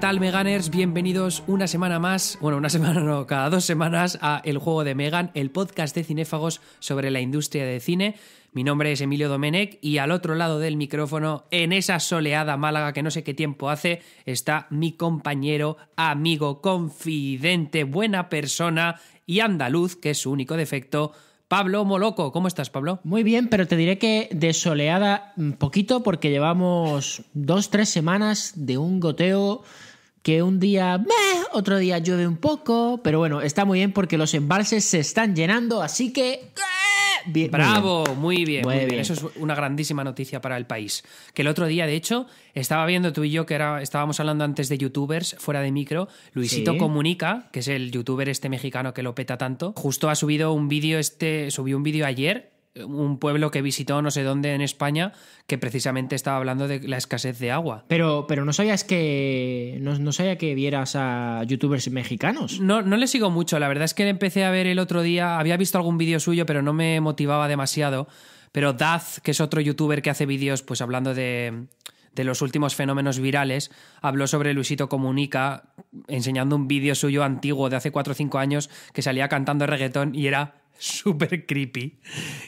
tal, Meganers? Bienvenidos una semana más, bueno, una semana no, cada dos semanas a El Juego de Megan, el podcast de cinéfagos sobre la industria de cine. Mi nombre es Emilio Domenech y al otro lado del micrófono, en esa soleada Málaga que no sé qué tiempo hace, está mi compañero, amigo, confidente, buena persona y andaluz, que es su único defecto, Pablo Moloco. ¿Cómo estás, Pablo? Muy bien, pero te diré que de soleada un poquito porque llevamos dos, tres semanas de un goteo que un día, otro día llueve un poco, pero bueno, está muy bien porque los embalses se están llenando, así que... ¡eh! Bravo, muy bien. Eso es una grandísima noticia para el país. Que el otro día, de hecho, estaba viendo tú y yo que era, estábamos hablando antes de youtubers fuera de micro. Luisito Comunica, que es el youtuber este mexicano que lo peta tanto, justo ha subido un vídeo este, subió un vídeo ayer un pueblo que visitó no sé dónde en España que precisamente estaba hablando de la escasez de agua. Pero, pero no sabías que. No, sabía que vieras a youtubers mexicanos. No, no le sigo mucho. La verdad es que empecé a ver el otro día. Había visto algún vídeo suyo, pero no me motivaba demasiado. Pero Daz, que es otro youtuber que hace vídeos, pues hablando de de los últimos fenómenos virales, habló sobre Luisito Comunica enseñando un vídeo suyo antiguo de hace 4 o 5 años que salía cantando reggaetón y era súper creepy.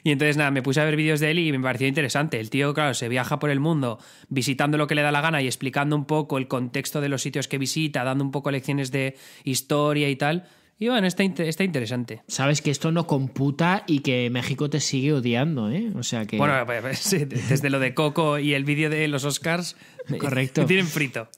Y entonces nada, me puse a ver vídeos de él y me pareció interesante. El tío, claro, se viaja por el mundo visitando lo que le da la gana y explicando un poco el contexto de los sitios que visita, dando un poco lecciones de historia y tal. Y bueno, está, interesante. Sabes que esto no computa y que México te sigue odiando, ¿eh? O sea que... Bueno, pues, pues, desde lo de Coco y el vídeo de los Oscars... Correcto. Me tienen frito.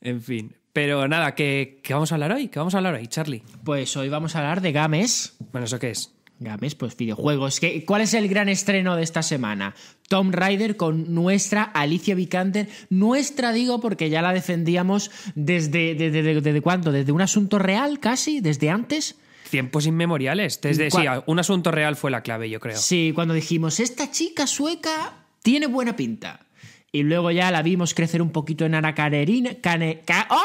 en fin, pero nada, ¿qué, vamos a hablar hoy? ¿Qué vamos a hablar hoy, Charlie? Pues hoy vamos a hablar de Games. Bueno, ¿eso qué es? Games, pues videojuegos. ¿Qué, ¿Cuál es el gran estreno de esta semana? Tom Rider con nuestra Alicia Vikander. Nuestra, digo, porque ya la defendíamos desde. ¿Desde, desde, cuándo? ¿Desde un asunto real casi? ¿Desde antes? tiempos inmemoriales. Desde, sí, un asunto real fue la clave, yo creo. Sí, cuando dijimos, esta chica sueca tiene buena pinta y luego ya la vimos crecer un poquito en Ana Karenina. ¡Oh!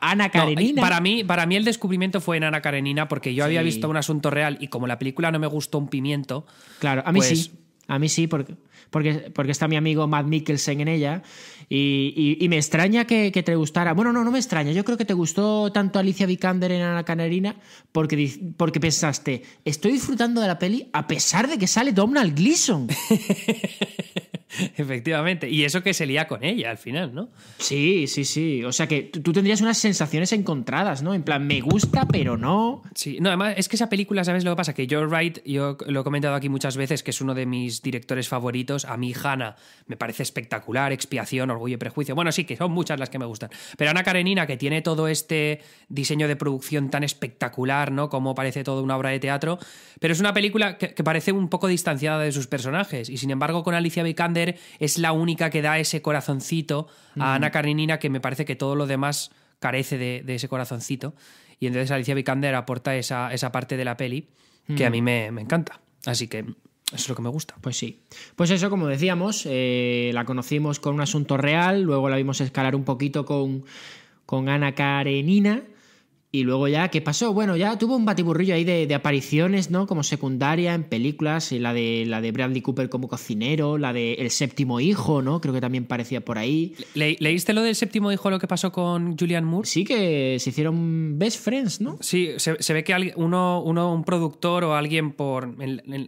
Ana Karenina. para, mí, para mí el descubrimiento fue en Ana Karenina porque yo había visto un asunto real y como la película no me gustó un pimiento. Claro, a mí pues sí. A mí sí, porque, porque, porque está mi amigo Matt Mikkelsen en ella. Y, me extraña que, te gustara. Bueno, no, no me extraña. Yo creo que te gustó tanto Alicia Vikander en Ana Karenina porque, porque pensaste, estoy disfrutando de la peli a pesar de que sale Donald Gleason. Efectivamente. Y eso que se lía con ella al final, ¿no? Sí, sí, sí. O sea que tú tendrías unas sensaciones encontradas, ¿no? En plan, me gusta, pero no. Sí, no, además es que esa película, ¿sabes lo que pasa? Que Joe Wright, yo lo he comentado aquí muchas veces, que es uno de mis directores favoritos. A mí, Hannah, me parece espectacular. Expiación, orgullo y prejuicio. Bueno, sí, que son muchas las que me gustan. Pero Ana Karenina, que tiene todo este diseño de producción tan espectacular, ¿no? Como parece toda una obra de teatro. Pero es una película que, que parece un poco distanciada de sus personajes. Y sin embargo, con Alicia Vikander es la única que da ese corazoncito a Ana Karenina, que me parece que todo lo demás carece de, ese corazoncito. Y entonces Alicia Vikander aporta esa, parte de la peli que a mm. mí me, encanta. Así que eso es lo que me gusta. Pues sí. Pues eso, como decíamos, eh, la conocimos con un asunto real, luego la vimos escalar un poquito con, con Ana Karenina. Y luego ya, ¿qué pasó? Bueno, ya tuvo un batiburrillo ahí de, apariciones, ¿no? Como secundaria en películas, la de, la de Bradley Cooper como cocinero, la de El séptimo hijo, ¿no? Creo que también parecía por ahí. ¿Leíste lo del séptimo hijo, lo que pasó con Julian Moore? Sí, que se hicieron best friends, ¿no? Sí, se, ve que uno, un productor o alguien por,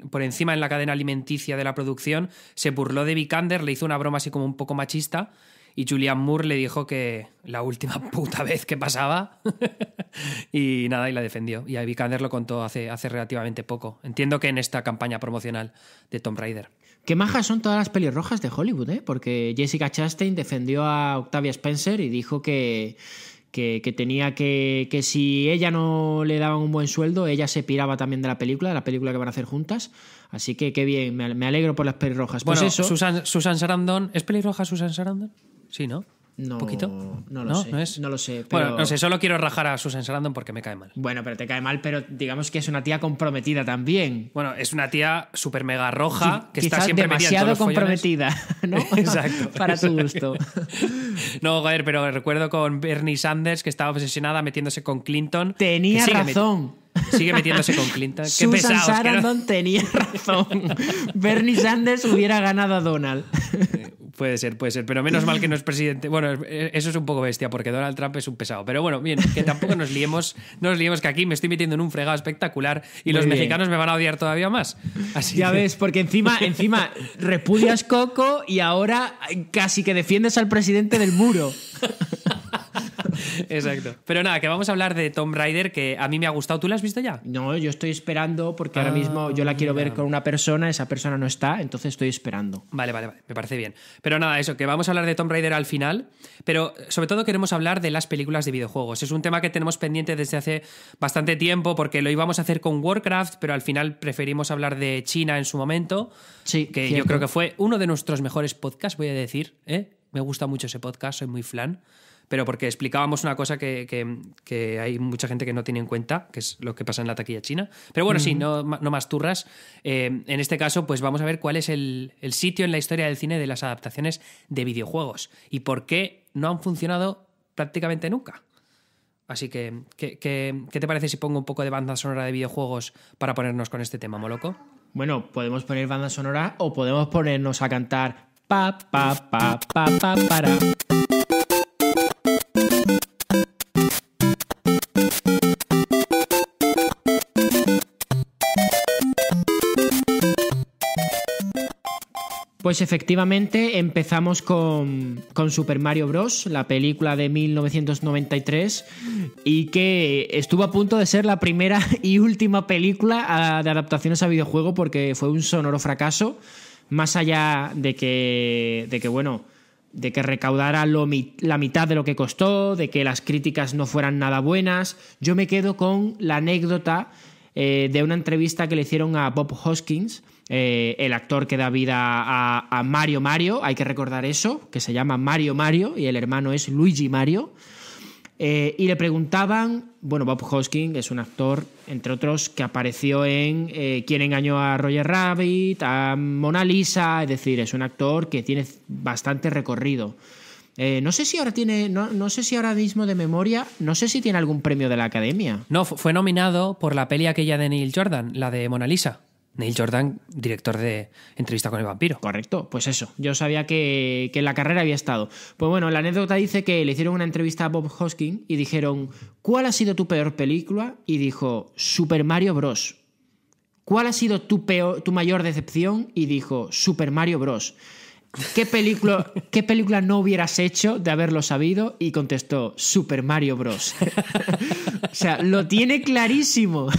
por encima en la cadena alimenticia de la producción se burló de Vicander le hizo una broma así como un poco machista y Julian Moore le dijo que la última puta vez que pasaba y nada, y la defendió. Y Kander lo contó hace, hace relativamente poco. Entiendo que en esta campaña promocional de Tomb Raider. Qué majas son todas las pelirrojas de Hollywood, ¿eh? Porque Jessica Chastain defendió a Octavia Spencer y dijo que, que, tenía que, que si ella no le daban un buen sueldo, ella se piraba también de la película, de la película que van a hacer juntas. Así que qué bien, me alegro por las pelirrojas. Pues eso. Susan, Susan Sarandon, ¿es pelirroja Susan Sarandon? sí, ¿no? No, ¿Un poquito No lo sé. ¿No, lo sé. Bueno, no sé, solo quiero rajar a Susan Sarandon porque me cae mal. Bueno, pero te cae mal, pero digamos que es una tía comprometida también. Bueno, es una tía súper mega roja que está siempre demasiado comprometida, ¿no? Exacto. Para tu gusto. no, joder, pero recuerdo con Bernie Sanders que estaba obsesionada metiéndose con Clinton. Tenía razón. Sigue metiéndose con Clinton. Qué Susan Sarandon tenía razón. Bernie Sanders hubiera ganado a Donald. Puede ser, puede ser. Pero menos mal que no es presidente. Bueno, eh, eso es un poco bestia, porque Donald Trump es un pesado. Pero bueno, bien, que tampoco nos liemos, no nos liemos que aquí me estoy metiendo en un fregado espectacular y los mexicanos me van a odiar todavía más. ya ves, porque encima, encima repudias Coco y ahora casi que defiendes al presidente del muro. Exacto. Pero nada, que vamos a hablar de Tomb Raider, que a mí me ha gustado. ¿Tú la has visto ya? No, yo estoy esperando porque ahora mismo ah, yo la quiero ver con una persona, esa persona no está, entonces estoy esperando. Vale, vale, me parece bien. Pero nada, eso, que vamos a hablar de Tom Raider al final, pero sobre todo queremos hablar de las películas de videojuegos. Es un tema que tenemos pendiente desde hace bastante tiempo porque lo íbamos a hacer con Warcraft, pero al final preferimos hablar de China en su momento. Sí. Que yo creo que fue uno de nuestros mejores podcasts, voy a decir, ¿eh? Me gusta mucho ese podcast, soy muy flan pero porque explicábamos una cosa que, hay mucha gente que no tiene en cuenta, que es lo que pasa en la taquilla china. Pero bueno, sí, no, no más turras. Eh, en este caso, pues vamos a ver cuál es el, sitio en la historia del cine de las adaptaciones de videojuegos y por qué no han funcionado prácticamente nunca. Así que, ¿qué, qué, te parece si pongo un poco de banda sonora de videojuegos para ponernos con este tema, Moloco? Bueno, podemos poner banda sonora o podemos ponernos a cantar pa pa pa pa pa para Pues efectivamente empezamos con, con, Super Mario Bros., la película de 1993, y que estuvo a punto de ser la primera y última película ah, de adaptaciones a videojuego porque fue un sonoro fracaso, más allá de que, de que bueno, de que recaudara la mitad de lo que costó, de que las críticas no fueran nada buenas. Yo me quedo con la anécdota eh, de una entrevista que le hicieron a Bob Hoskins, eh, el actor que da vida a, Mario Mario, hay que recordar eso, que se llama Mario Mario y el hermano es Luigi Mario. Eh, y le preguntaban, bueno, Bob Hoskin es un actor, entre otros, que apareció en eh, Quién engañó a Roger Rabbit, a Mona Lisa, es decir, es un actor que tiene bastante recorrido. no sé si ahora tiene, no, no, sé si ahora mismo de memoria, no sé si tiene algún premio de la Academia. No, fue nominado por la peli aquella de Neil Jordan, la de Mona Lisa. Neil Jordan, director de Entrevista con el Vampiro. Correcto, pues eso. Yo sabía que, en la carrera había estado. Pues bueno, la anécdota dice que le hicieron una entrevista a Bob Hoskins y dijeron, ¿cuál ha sido tu peor película? Y dijo, Super Mario Bros. ¿Cuál ha sido tu, peor, tu mayor decepción? Y dijo, Super Mario Bros. ¿Qué película, ¿Qué película no hubieras hecho de haberlo sabido? Y contestó, Super Mario Bros. o sea, lo tiene clarísimo.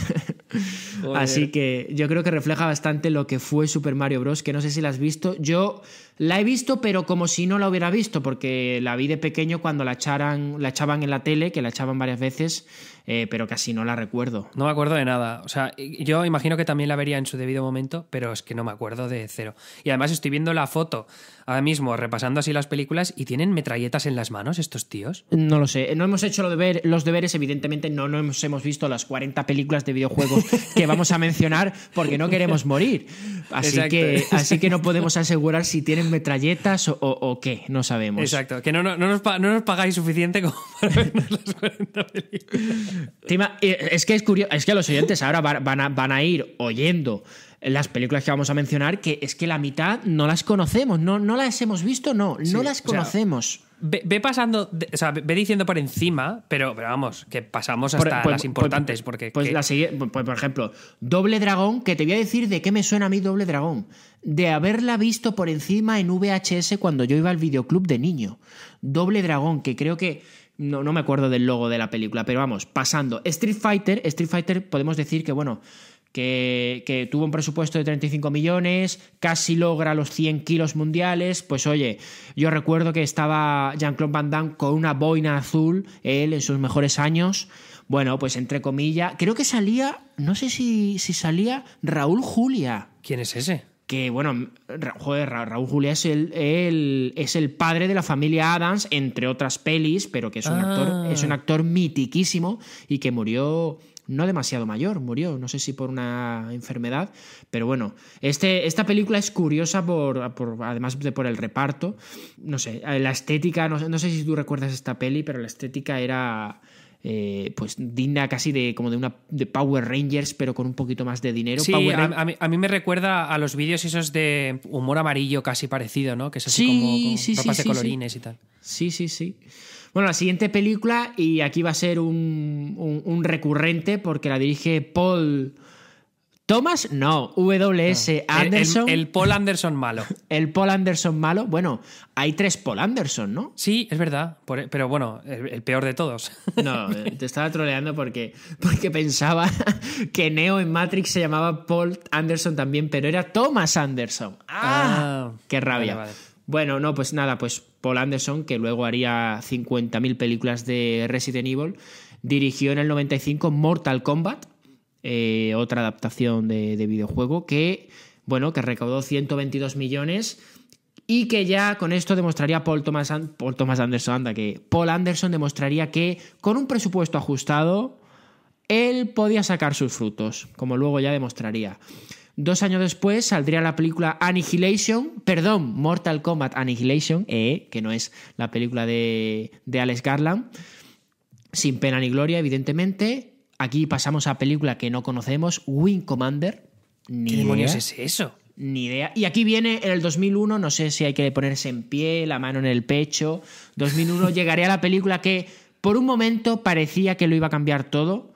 Así que yo creo que refleja bastante lo que fue Super Mario Bros. Que no sé si la has visto. Yo la he visto, pero como si no la hubiera visto, porque la vi de pequeño cuando la, echaran, la echaban en la tele, que la echaban varias veces, eh, pero casi no la recuerdo. No me acuerdo de nada. O sea, yo imagino que también la vería en su debido momento, pero es que no me acuerdo de cero. Y además estoy viendo la foto ahora mismo, repasando así las películas, y tienen metralletas en las manos estos tíos. No lo sé. No hemos hecho los deberes, evidentemente, no, nos hemos, visto las 40 películas de videojuegos que vamos a mencionar porque no queremos morir. Así, que, así que no podemos asegurar si tienen metralletas o, qué, no sabemos. Exacto, que no, no, no, nos, pagáis suficiente como para vernos las 40 películas. es que es curioso, es que los oyentes ahora van van a ir oyendo las películas que vamos a mencionar, que es que la mitad no las conocemos, no, no las hemos visto, no, no las conocemos. ve, pasando, o sea, ve diciendo por encima, pero, vamos, que pasamos hasta pues, las pues, importantes. porque, pues, la pues, pues, por ejemplo, Doble Dragón, que te voy a decir de qué me suena a mí Doble Dragón. De haberla visto por encima en VHS cuando yo iba al videoclub de niño. Doble Dragón, que creo que. No, no me acuerdo del logo de la película, pero vamos, pasando. Street Fighter, Street Fighter podemos decir que, bueno, que, tuvo un presupuesto de 35 millones, casi logra los 100 kilos mundiales, pues oye, yo recuerdo que estaba Jean-Claude Van Damme con una boina azul, él en sus mejores años, bueno, pues entre comillas, creo que salía, no sé si, si salía Raúl Julia. ¿Quién es ese? que bueno, joder, Raúl Julia es el, es el padre de la familia Adams, entre otras pelis, pero que es un, ah. actor, es un actor mitiquísimo y que murió no demasiado mayor, murió, no sé si por una enfermedad, pero bueno, este, esta película es curiosa por, además de por el reparto, no sé, la estética, no, sé si tú recuerdas esta peli, pero la estética era... Eh, pues digna casi de como de una de Power Rangers pero con un poquito más de dinero a, mí, me recuerda a los vídeos esos de humor amarillo casi parecido no que es así como, de colorines y tal sí sí sí bueno, la siguiente película, y aquí va a ser un, recurrente porque la dirige Paul. Thomas, no, WS Anderson. El, Paul Anderson malo. El Paul Anderson malo. Bueno, hay tres Paul Anderson, ¿no? Sí, es verdad. pero bueno, el, peor de todos. No, eh, te estaba troleando porque, porque pensaba que Neo en Matrix se llamaba Paul Anderson también, pero era Thomas Anderson. ¡Ah! ah qué rabia! Bueno, no, pues nada, pues Paul Anderson, que luego haría 50.000 películas de Resident Evil, dirigió en el 95 Mortal Kombat, eh, otra adaptación de, videojuego, que, bueno, que recaudó 122 millones y que ya con esto demostraría Paul Thomas, Paul Thomas Anderson, anda, que Paul Anderson demostraría que con un presupuesto ajustado, él podía sacar sus frutos, como luego ya demostraría. Dos años después saldría la película Annihilation, perdón, Mortal Kombat Annihilation, e, que no es la película de, de Alex Garland, sin pena ni gloria, evidentemente. Aquí pasamos a película que no conocemos, Wing Commander. Ni ¿Qué demonios es eso? Ni idea. Y aquí viene en el 2001, no sé si hay que ponerse en pie, la mano en el pecho. 2001 llegaría la película que por un momento parecía que lo iba a cambiar todo,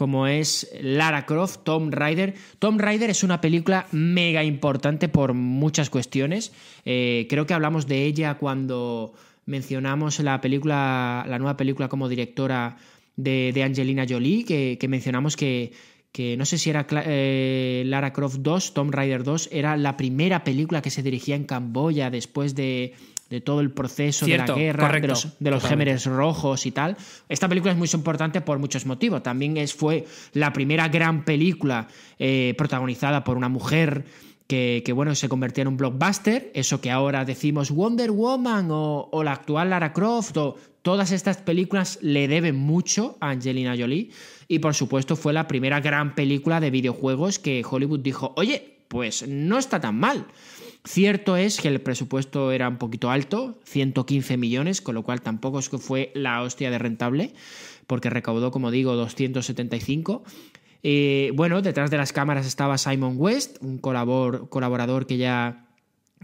como es Lara Croft, Tom Rider. Tom Rider es una película mega importante por muchas cuestiones. Eh, creo que hablamos de ella cuando mencionamos la película, la nueva película como directora de, Angelina Jolie, que, mencionamos que, que no sé si era eh, Lara Croft 2, Tom Rider 2, era la primera película que se dirigía en Camboya después de, de todo el proceso de la guerra, de los, de rojos y tal. Esta película es muy importante por muchos motivos. También es, fue la primera gran película eh, protagonizada por una mujer. Que, bueno, se convertía en un blockbuster, eso que ahora decimos Wonder Woman o, o la actual Lara Croft o todas estas películas le deben mucho a Angelina Jolie y por supuesto fue la primera gran película de videojuegos que Hollywood dijo, oye, pues no está tan mal. Cierto es que el presupuesto era un poquito alto, 115 millones, con lo cual tampoco es que fue la hostia de rentable, porque recaudó, como digo, 275. Eh, bueno, detrás de las cámaras estaba Simon West, un colaborador que ya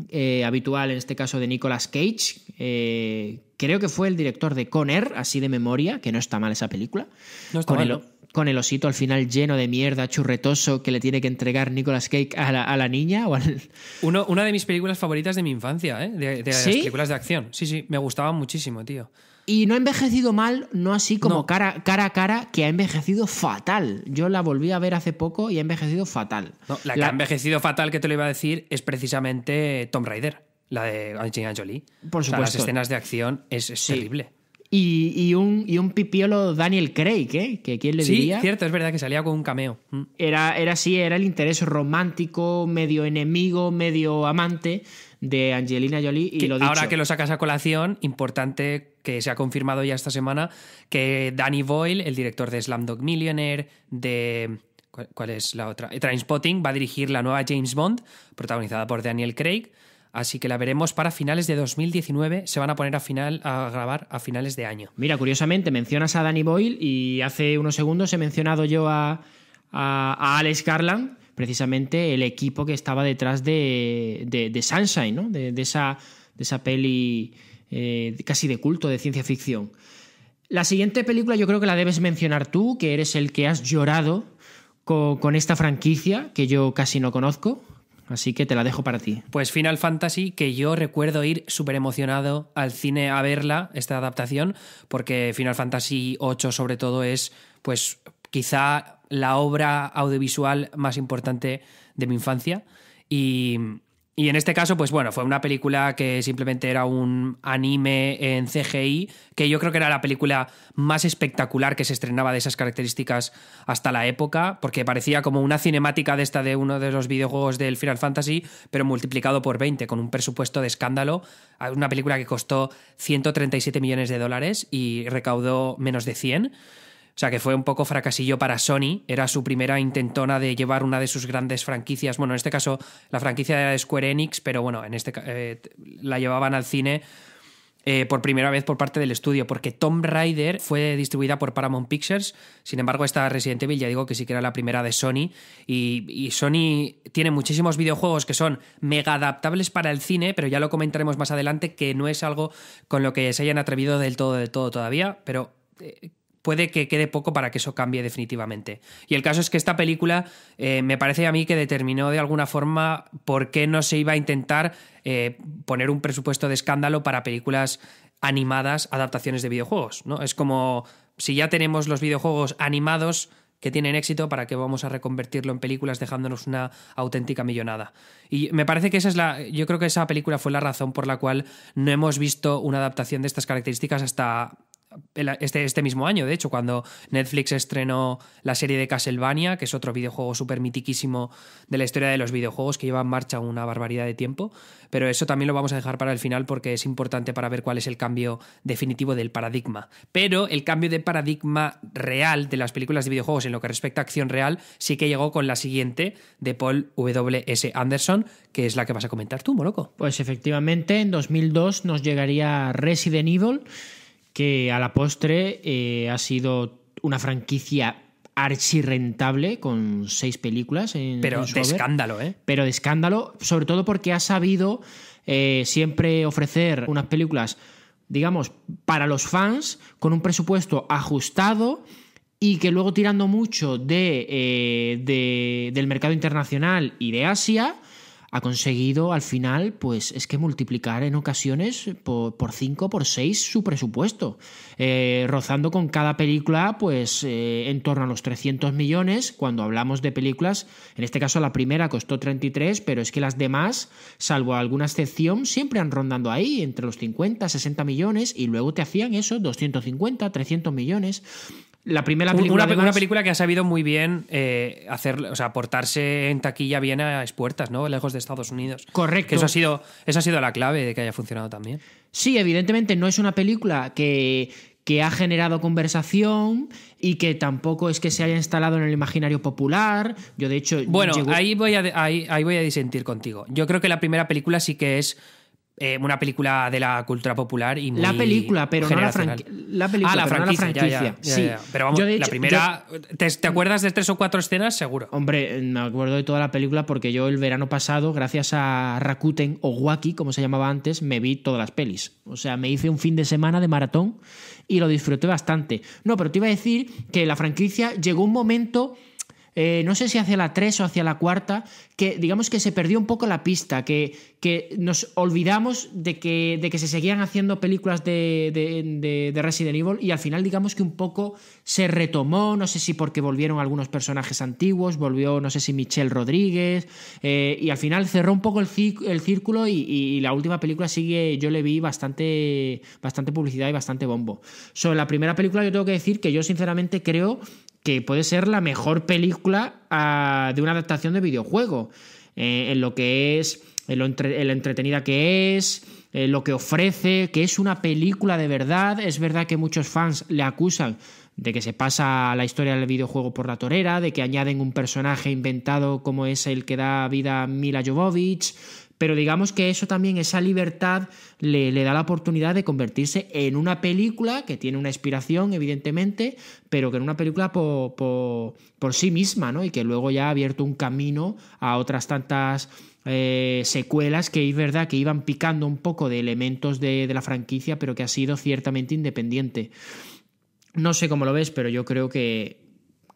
eh, habitual en este caso de Nicolas Cage. Eh, creo que fue el director de Conner, así de memoria, que no está mal esa película. No está con el osito al final lleno de mierda, churretoso, que le tiene que entregar Nicolas Cage a la, niña. O al... una de mis películas favoritas de mi infancia, ¿eh? de, las películas de acción. Sí, sí, me gustaba muchísimo, tío. Y no ha envejecido mal, no así como Cara, cara a cara, que ha envejecido fatal. Yo la volví a ver hace poco y ha envejecido fatal. la, que ha envejecido fatal, que te lo iba a decir, es precisamente Tom Raider, la de Angelina Jolie. Por supuesto. las escenas de acción es, horrible. terrible. Y, un, y un pipiolo Daniel Craig, ¿eh? Que quién le diría. Sí, cierto, es verdad que salía con un cameo. Mm. Era, era así, era el interés romántico, medio enemigo, medio amante de Angelina Jolie. Y lo dicho. Ahora que lo sacas a colación, importante que se ha confirmado ya esta semana que Danny Boyle, el director de Slamdog Millionaire, de. ¿Cuál es la otra? Trainspotting, va a dirigir la nueva James Bond, protagonizada por Daniel Craig. Así que la veremos para finales de 2019. Se van a poner a, final, a grabar a finales de año. Mira, curiosamente, mencionas a Danny Boyle y hace unos segundos he mencionado yo a, a, Alex Garland, precisamente el equipo que estaba detrás de, de, de Sunshine, de, esa, de esa peli eh, casi de culto, de ciencia ficción. La siguiente película yo creo que la debes mencionar tú, que eres el que has llorado con esta franquicia que yo casi no conozco. Así que te la dejo para ti. Pues Final Fantasy, que yo recuerdo ir súper emocionado al cine a verla, esta adaptación, porque Final Fantasy VIII sobre todo es, pues quizá la obra audiovisual más importante de mi infancia. Y, y en este caso, pues bueno, fue una película que simplemente era un anime en CGI, que yo creo que era la película más espectacular que se estrenaba de esas características hasta la época, porque parecía como una cinemática de esta de uno de los videojuegos del Final Fantasy, pero multiplicado por 20, con un presupuesto de escándalo. Una película que costó 137 millones de dólares y recaudó menos de 100. O sea que fue un poco fracasillo para Sony, era su primera intentona de llevar una de sus grandes franquicias, bueno, en este caso la franquicia era de Square Enix, pero bueno, en este eh, la llevaban al cine eh, por primera vez por parte del estudio, porque Tomb Raider fue distribuida por Paramount Pictures, sin embargo esta Resident Evil ya digo que sí que era la primera de Sony, y, Sony tiene muchísimos videojuegos que son mega adaptables para el cine, pero ya lo comentaremos más adelante, que no es algo con lo que se hayan atrevido del todo, del todo todavía, pero... Eh, puede que quede poco para que eso cambie definitivamente. Y el caso es que esta película eh, me parece a mí que determinó de alguna forma por qué no se iba a intentar eh, poner un presupuesto de escándalo para películas animadas, adaptaciones de videojuegos. ¿no? Es como si ya tenemos los videojuegos animados que tienen éxito, ¿para qué vamos a reconvertirlo en películas dejándonos una auténtica millonada? Y me parece que esa es la. Yo creo que esa película fue la razón por la cual no hemos visto una adaptación de estas características hasta este, este mismo año, de hecho, cuando Netflix estrenó la serie de Castlevania, que es otro videojuego súper mitiquísimo de la historia de los videojuegos que lleva en marcha una barbaridad de tiempo, pero eso también lo vamos a dejar para el final porque es importante para ver cuál es el cambio definitivo del paradigma. Pero el cambio de paradigma real de las películas de videojuegos en lo que respecta a acción real sí que llegó con la siguiente de Paul W.S. Anderson, que es la que vas a comentar tú, Moloco. Pues efectivamente, en 2002 nos llegaría Resident Evil que a la postre eh, ha sido una franquicia archirrentable con seis películas. En, pero de escándalo, ¿eh? Pero de escándalo, sobre todo porque ha sabido eh, siempre ofrecer unas películas, digamos, para los fans, con un presupuesto ajustado y que luego tirando mucho de, eh, del mercado internacional y de Asia ha conseguido al final, pues es que multiplicar en ocasiones por, 5 cinco, por 6 su presupuesto, eh, rozando con cada película, pues eh, en torno a los 300 millones, cuando hablamos de películas, en este caso la primera costó 33, pero es que las demás, salvo alguna excepción, siempre han rondando ahí, entre los 50, 60 millones, y luego te hacían eso, 250, 300 millones la primera película. Una, película que ha sabido muy bien eh, o sea, portarse en taquilla bien a expuertas, ¿no? Lejos de Estados Unidos. Correcto. eso ha sido, esa ha sido la clave de que haya funcionado también. Sí, evidentemente no es una película que, que ha generado conversación y que tampoco es que se haya instalado en el imaginario popular. Yo, de hecho. Bueno, ahí, voy ahí voy a disentir contigo. Yo creo que la primera película sí que es eh, una película de la cultura popular y muy La película, pero no la, película, ah, la franquicia. sí. pero vamos, la primera. ¿te, acuerdas de tres o cuatro escenas? Seguro. Hombre, eh, me acuerdo de toda la película porque yo el verano pasado, gracias a Rakuten o Wacky, como se llamaba antes, me vi todas las pelis. O sea, me hice un fin de semana de maratón y lo disfruté bastante. No, pero te iba a decir que la franquicia llegó un momento eh, no sé si hacia la 3 o hacia la cuarta, que digamos que se perdió un poco la pista, que, que nos olvidamos de que, se seguían haciendo películas de, Resident Evil y al final digamos que un poco se retomó, no sé si porque volvieron algunos personajes antiguos, volvió no sé si Michelle Rodríguez eh, y al final cerró un poco el, círculo y, la última película sigue, yo le vi bastante, bastante publicidad y bastante bombo. Sobre la primera película yo tengo que decir que yo sinceramente creo que puede ser la mejor película ah, de una adaptación de videojuego, eh, en lo que es, en lo, entretenida que es, en lo que ofrece, que es una película de verdad. Es verdad que muchos fans le acusan de que se pasa la historia del videojuego por la torera, de que añaden un personaje inventado como es el que da vida a Mila Jovovich, pero digamos que eso también, esa libertad, le, da la oportunidad de convertirse en una película que tiene una inspiración, evidentemente, pero que en una película por, por sí misma, ¿no? Y que luego ya ha abierto un camino a otras tantas eh, secuelas que es verdad que iban picando un poco de elementos de la franquicia, pero que ha sido ciertamente independiente. No sé cómo lo ves, pero yo creo que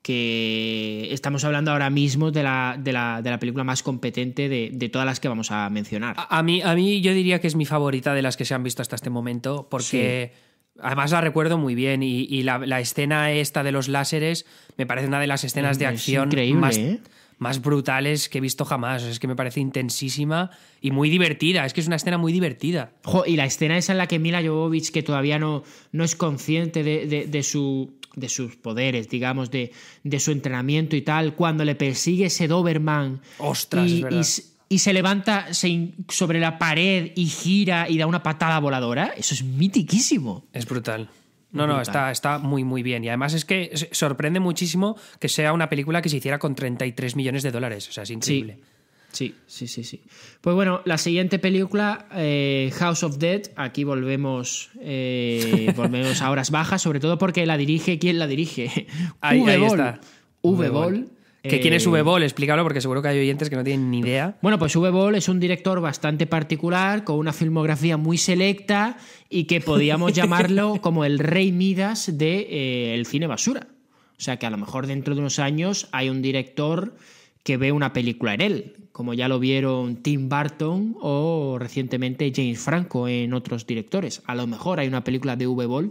que estamos hablando ahora mismo de la, de la, película más competente de, todas las que vamos a mencionar. A, mí, a mí yo diría que es mi favorita de las que se han visto hasta este momento, porque además la recuerdo muy bien y, la, escena esta de los láseres me parece una de las escenas mm, de acción increíble, más... ¿eh? más brutales que he visto jamás. Es que me parece intensísima y muy divertida. Es que es una escena muy divertida. y la escena esa en la que Mila Jovovich, que todavía no, no es consciente de, su de sus poderes, digamos, de, su entrenamiento y tal, cuando le persigue ese Doberman. Ostras, y, se levanta sobre la pared y gira y da una patada voladora. Eso es mitiquísimo. Es brutal. No, no, está, está muy, muy bien. Y además es que sorprende muchísimo que sea una película que se hiciera con 33 millones de dólares. O sea, es increíble. Sí, sí, sí, sí. Pues bueno, la siguiente película, eh, House of Dead. Aquí volvemos, eh, volvemos a horas bajas, sobre todo porque la dirige. ¿Quién la dirige? está. v ¿Que ¿Quién es V-Ball? Eh, explícalo porque seguro que hay oyentes que no tienen ni idea. Bueno, pues V-Ball es un director bastante particular, con una filmografía muy selecta y que podíamos llamarlo como el rey Midas del de, eh, el cine basura. O sea que a lo mejor dentro de unos años hay un director que ve una película en él, como ya lo vieron Tim Burton o recientemente James Franco en otros directores. A lo mejor hay una película de V-Ball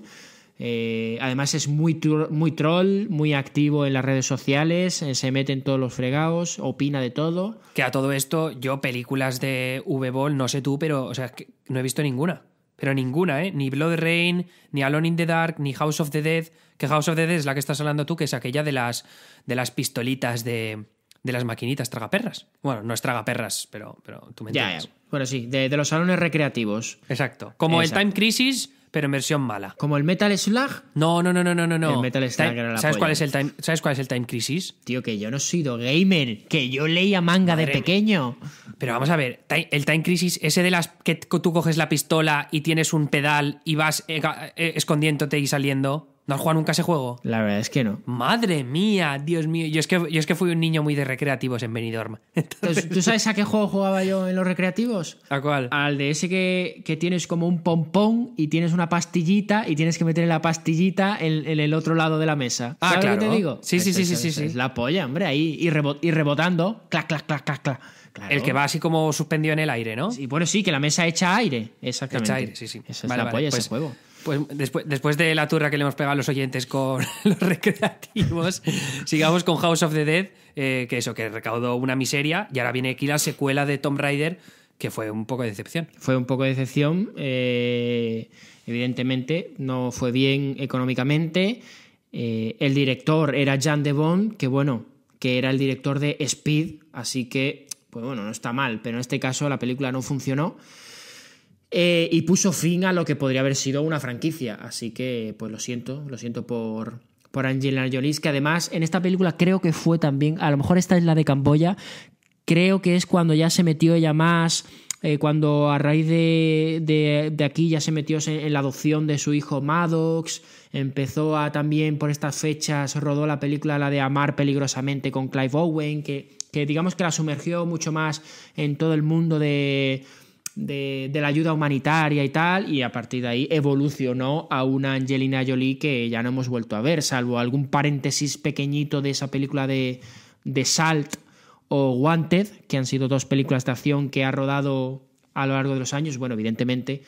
eh, además es muy, muy troll, muy activo en las redes sociales, eh, se mete en todos los fregados, opina de todo. Que a todo esto, yo películas de V-Ball, no sé tú, pero o sea, no he visto ninguna. Pero ninguna, ¿eh? Ni Blood Rain, ni Alone in the Dark, ni House of the Dead. Que House of the Dead es la que estás hablando tú, que es aquella de las, de las pistolitas de, de las maquinitas tragaperras. Bueno, no es tragaperras, pero, pero tú me entiendes. Bueno, sí, de, los salones recreativos. Exacto. Como el Time Crisis pero en versión mala. ¿Como el Metal Slug? No, no, no, no, no, no. El Metal Slug la ¿sabes cuál, es el time, ¿Sabes cuál es el Time Crisis? Tío, que yo no he sido gamer, que yo leía manga de pequeño. Pero vamos a ver, el Time Crisis, ese de las que tú coges la pistola y tienes un pedal y vas eh, escondiéndote y saliendo. ¿No has jugado nunca ese juego? La verdad es que no. Madre mía, Dios mío. Yo es que, yo es que fui un niño muy de recreativos en Benidorm. ¿Tú sabes a qué juego jugaba yo en los recreativos? ¿A cuál? Al de ese que, que tienes como un pompón y tienes una pastillita y tienes que meter la pastillita en, el otro lado de la mesa. Ah, claro. te digo? Sí, sí, sí, sí, sí, la polla, hombre, ahí y, rebotando. Clac, clac, clac, clac, El que va así como suspendido en el aire, ¿no? Sí, bueno, sí, que la mesa echa aire. Exactamente. Echa aire, sí, sí. la polla ese pues juego. Pues después, después de la turra que le hemos pegado a los oyentes con los recreativos, sigamos con House of the Dead, eh, que eso, que recaudó una miseria, y ahora viene aquí la secuela de Tomb Raider, que fue un poco de decepción. Fue un poco de decepción, eh, evidentemente, no fue bien económicamente. Eh, el director era Jan de Bon, que bueno, que era el director de Speed, así que, pues bueno, no está mal, pero en este caso la película no funcionó. Eh, y puso fin a lo que podría haber sido una franquicia. Así que, pues lo siento, lo siento por, por Angelina Jolie, que además en esta película creo que fue también, a lo mejor esta es la de Camboya, creo que es cuando ya se metió ella más, eh, cuando a raíz de, de, aquí ya se metió en, la adopción de su hijo Maddox, empezó a también por estas fechas, rodó la película la de Amar peligrosamente con Clive Owen, que, que digamos que la sumergió mucho más en todo el mundo de de, la ayuda humanitaria y tal, y a partir de ahí evolucionó a una Angelina Jolie que ya no hemos vuelto a ver, salvo algún paréntesis pequeñito de esa película de, Salt o Wanted, que han sido dos películas de acción que ha rodado a lo largo de los años. Bueno, evidentemente,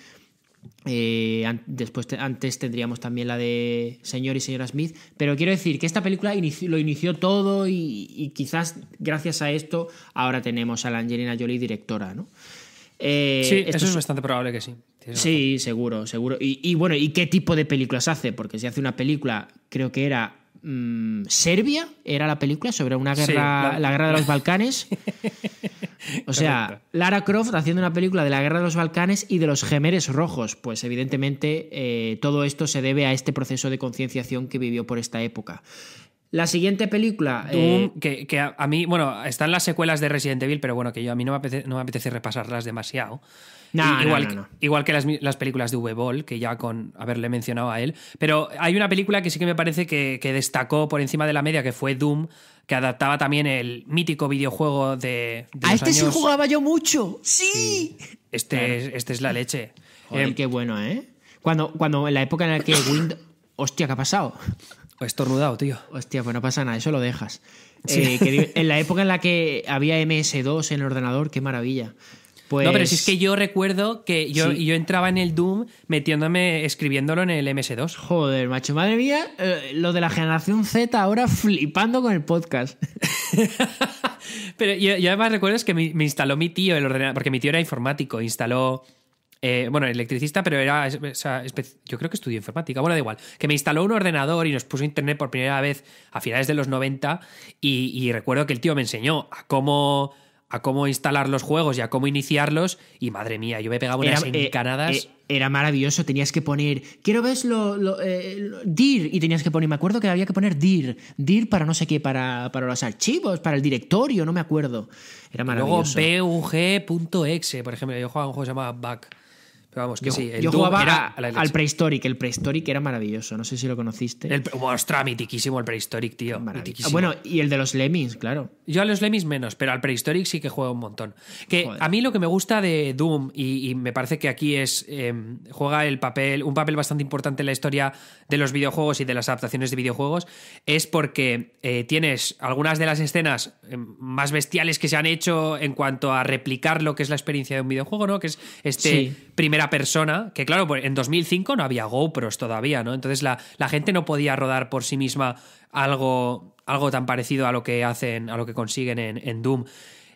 eh, después antes tendríamos también la de Señor y Señora Smith, pero quiero decir que esta película lo inició todo y, y, quizás gracias a esto ahora tenemos a la Angelina Jolie directora, ¿no? Eh, sí, eso es bastante probable que sí. Sí, seguro, seguro. Y, bueno, ¿y qué tipo de películas hace? Porque si hace una película, creo que era mm, Serbia, era la película sobre una guerra, la... guerra de los Balcanes. O sea, Lara Croft haciendo una película de la guerra de los Balcanes y de los gemeres rojos. Pues evidentemente eh, todo esto se debe a este proceso de concienciación que vivió por esta época. La siguiente película. Eh, que, a, mí, bueno, están las secuelas de Resident Evil, pero bueno, que yo a mí no me apetece, repasarlas demasiado. igual, que, igual, que las, películas de V-Ball, que ya con haberle mencionado a él. Pero hay una película que sí que me parece que, destacó por encima de la media, que fue Doom, que adaptaba también el mítico videojuego de. a este sí jugaba yo mucho. ¡Sí! Este, este, es, la leche. Em, qué bueno, ¿eh? Cuando, cuando en la época en la que Wind Hostia, ¿qué ha pasado? Pues estornudado, tío. Hostia, pues no pasa nada, eso lo dejas. Eh, en la época en la que había MS2 en el ordenador, qué maravilla. No, pero si es pues que yo recuerdo que yo, yo entraba en el Doom metiéndome, escribiéndolo en el MS2. Joder, macho, madre mía, eh, lo de la generación Z ahora flipando con el podcast. pero yo, además recuerdo es que me, me instaló mi tío el ordenador, porque mi tío era informático, instaló eh, bueno, electricista, pero era, yo creo que estudió informática, bueno, da igual, que me instaló un ordenador y nos puso internet por primera vez a finales de los 90 y, recuerdo que el tío me enseñó a cómo a cómo instalar los juegos y a cómo iniciarlos. Y madre mía, yo me pegaba unas eh, encanadas. Eh, era maravilloso, tenías que poner. Quiero ver DIR. Y tenías que poner. Me acuerdo que había que poner DIR. DIR para no sé qué, para, para los archivos, para el directorio, no me acuerdo. Era maravilloso. Luego PUG.exe, por ejemplo. Yo jugaba un juego que se llamaba Back vamos, que sí. jugaba al Prehistoric. El Prehistoric era maravilloso. No sé si lo conociste. El, ostras, mitiquísimo el Prehistoric, tío. Mitiquísimo. Bueno, y el de los Lemmings, claro. Yo a los Lemmings menos, pero al Prehistoric sí que juego un montón. Que a mí lo que me gusta de Doom, y, me parece que aquí es. Em, juega el papel, un papel bastante importante en la historia de los videojuegos y de las adaptaciones de videojuegos, es porque eh, tienes algunas de las escenas em, más bestiales que se han hecho en cuanto a replicar lo que es la experiencia de un videojuego, ¿no? Que es este primera persona, que claro, pues, en 2005 no había GoPros todavía, ¿no? Entonces la, la gente no podía rodar por sí misma algo, algo tan parecido a lo que hacen, a lo que consiguen en, en Doom.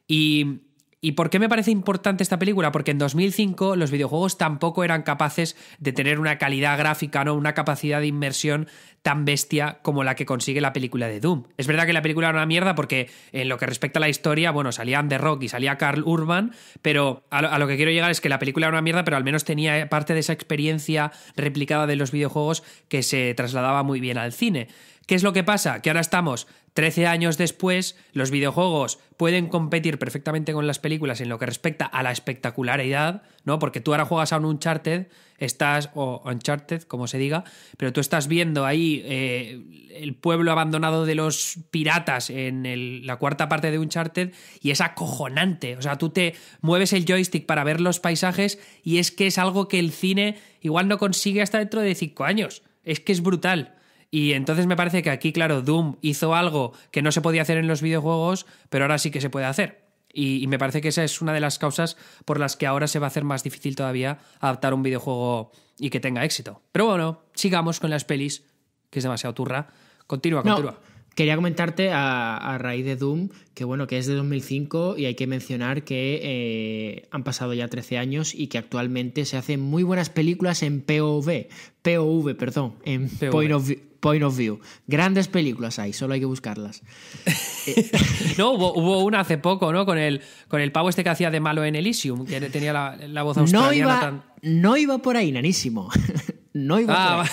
Y ¿Y por qué me parece importante esta película? Porque en 2005 los videojuegos tampoco eran capaces de tener una calidad gráfica, ¿no? una capacidad de inmersión tan bestia como la que consigue la película de Doom. Es verdad que la película era una mierda porque en lo que respecta a la historia, bueno, salía The Rock y salía Carl Urban, pero a lo, que quiero llegar es que la película era una mierda, pero al menos tenía eh, parte de esa experiencia replicada de los videojuegos que se trasladaba muy bien al cine. ¿Qué es lo que pasa? Que ahora estamos Trece años después, los videojuegos pueden competir perfectamente con las películas en lo que respecta a la espectacularidad, ¿no? Porque tú ahora juegas a un Uncharted, estás, o Uncharted, como se diga, pero tú estás viendo ahí eh, el pueblo abandonado de los piratas en la cuarta parte de Uncharted y es acojonante. O sea, tú te mueves el joystick para ver los paisajes y es que es algo que el cine igual no consigue hasta dentro de cinco años. Es que es brutal. Y entonces me parece que aquí, claro, Doom hizo algo que no se podía hacer en los videojuegos, pero ahora sí que se puede hacer. Y, me parece que esa es una de las causas por las que ahora se va a hacer más difícil todavía adaptar un videojuego y que tenga éxito. Pero bueno, sigamos con las pelis, que es demasiado turra. Continúa, continúa. Quería comentarte a, raíz de Doom que bueno, que es de 2005 y hay que mencionar que eh, han pasado ya 13 años y que actualmente se hacen muy buenas películas en POV, POV, perdón, en Point, of, View. Grandes películas hay, solo hay que buscarlas. no, hubo, hubo, una hace poco, ¿no? Con el, con el pavo este que hacía de malo en Elysium, que tenía la, voz australiana no iba, No iba por ahí, nanísimo. no iba ah, por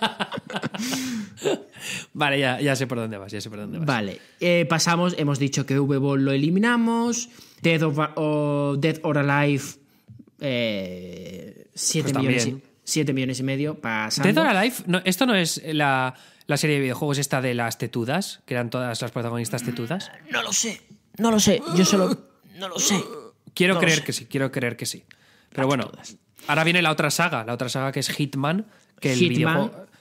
ahí. vale, ya, ya, sé por dónde vas, ya sé por dónde vas. Vale, eh, pasamos, hemos dicho que V-Ball lo eliminamos, Dead or, Alive, 7 eh, pues millones, y medio, pasando. Dead or Alive, no, esto no es la, serie de videojuegos esta de las tetudas, que eran todas las protagonistas tetudas. Ah, no lo sé, no lo sé, yo solo... No lo sé. Quiero creer que sí, quiero creer que sí. Pero bueno, ahora viene la otra saga, la otra saga que es Hitman, que el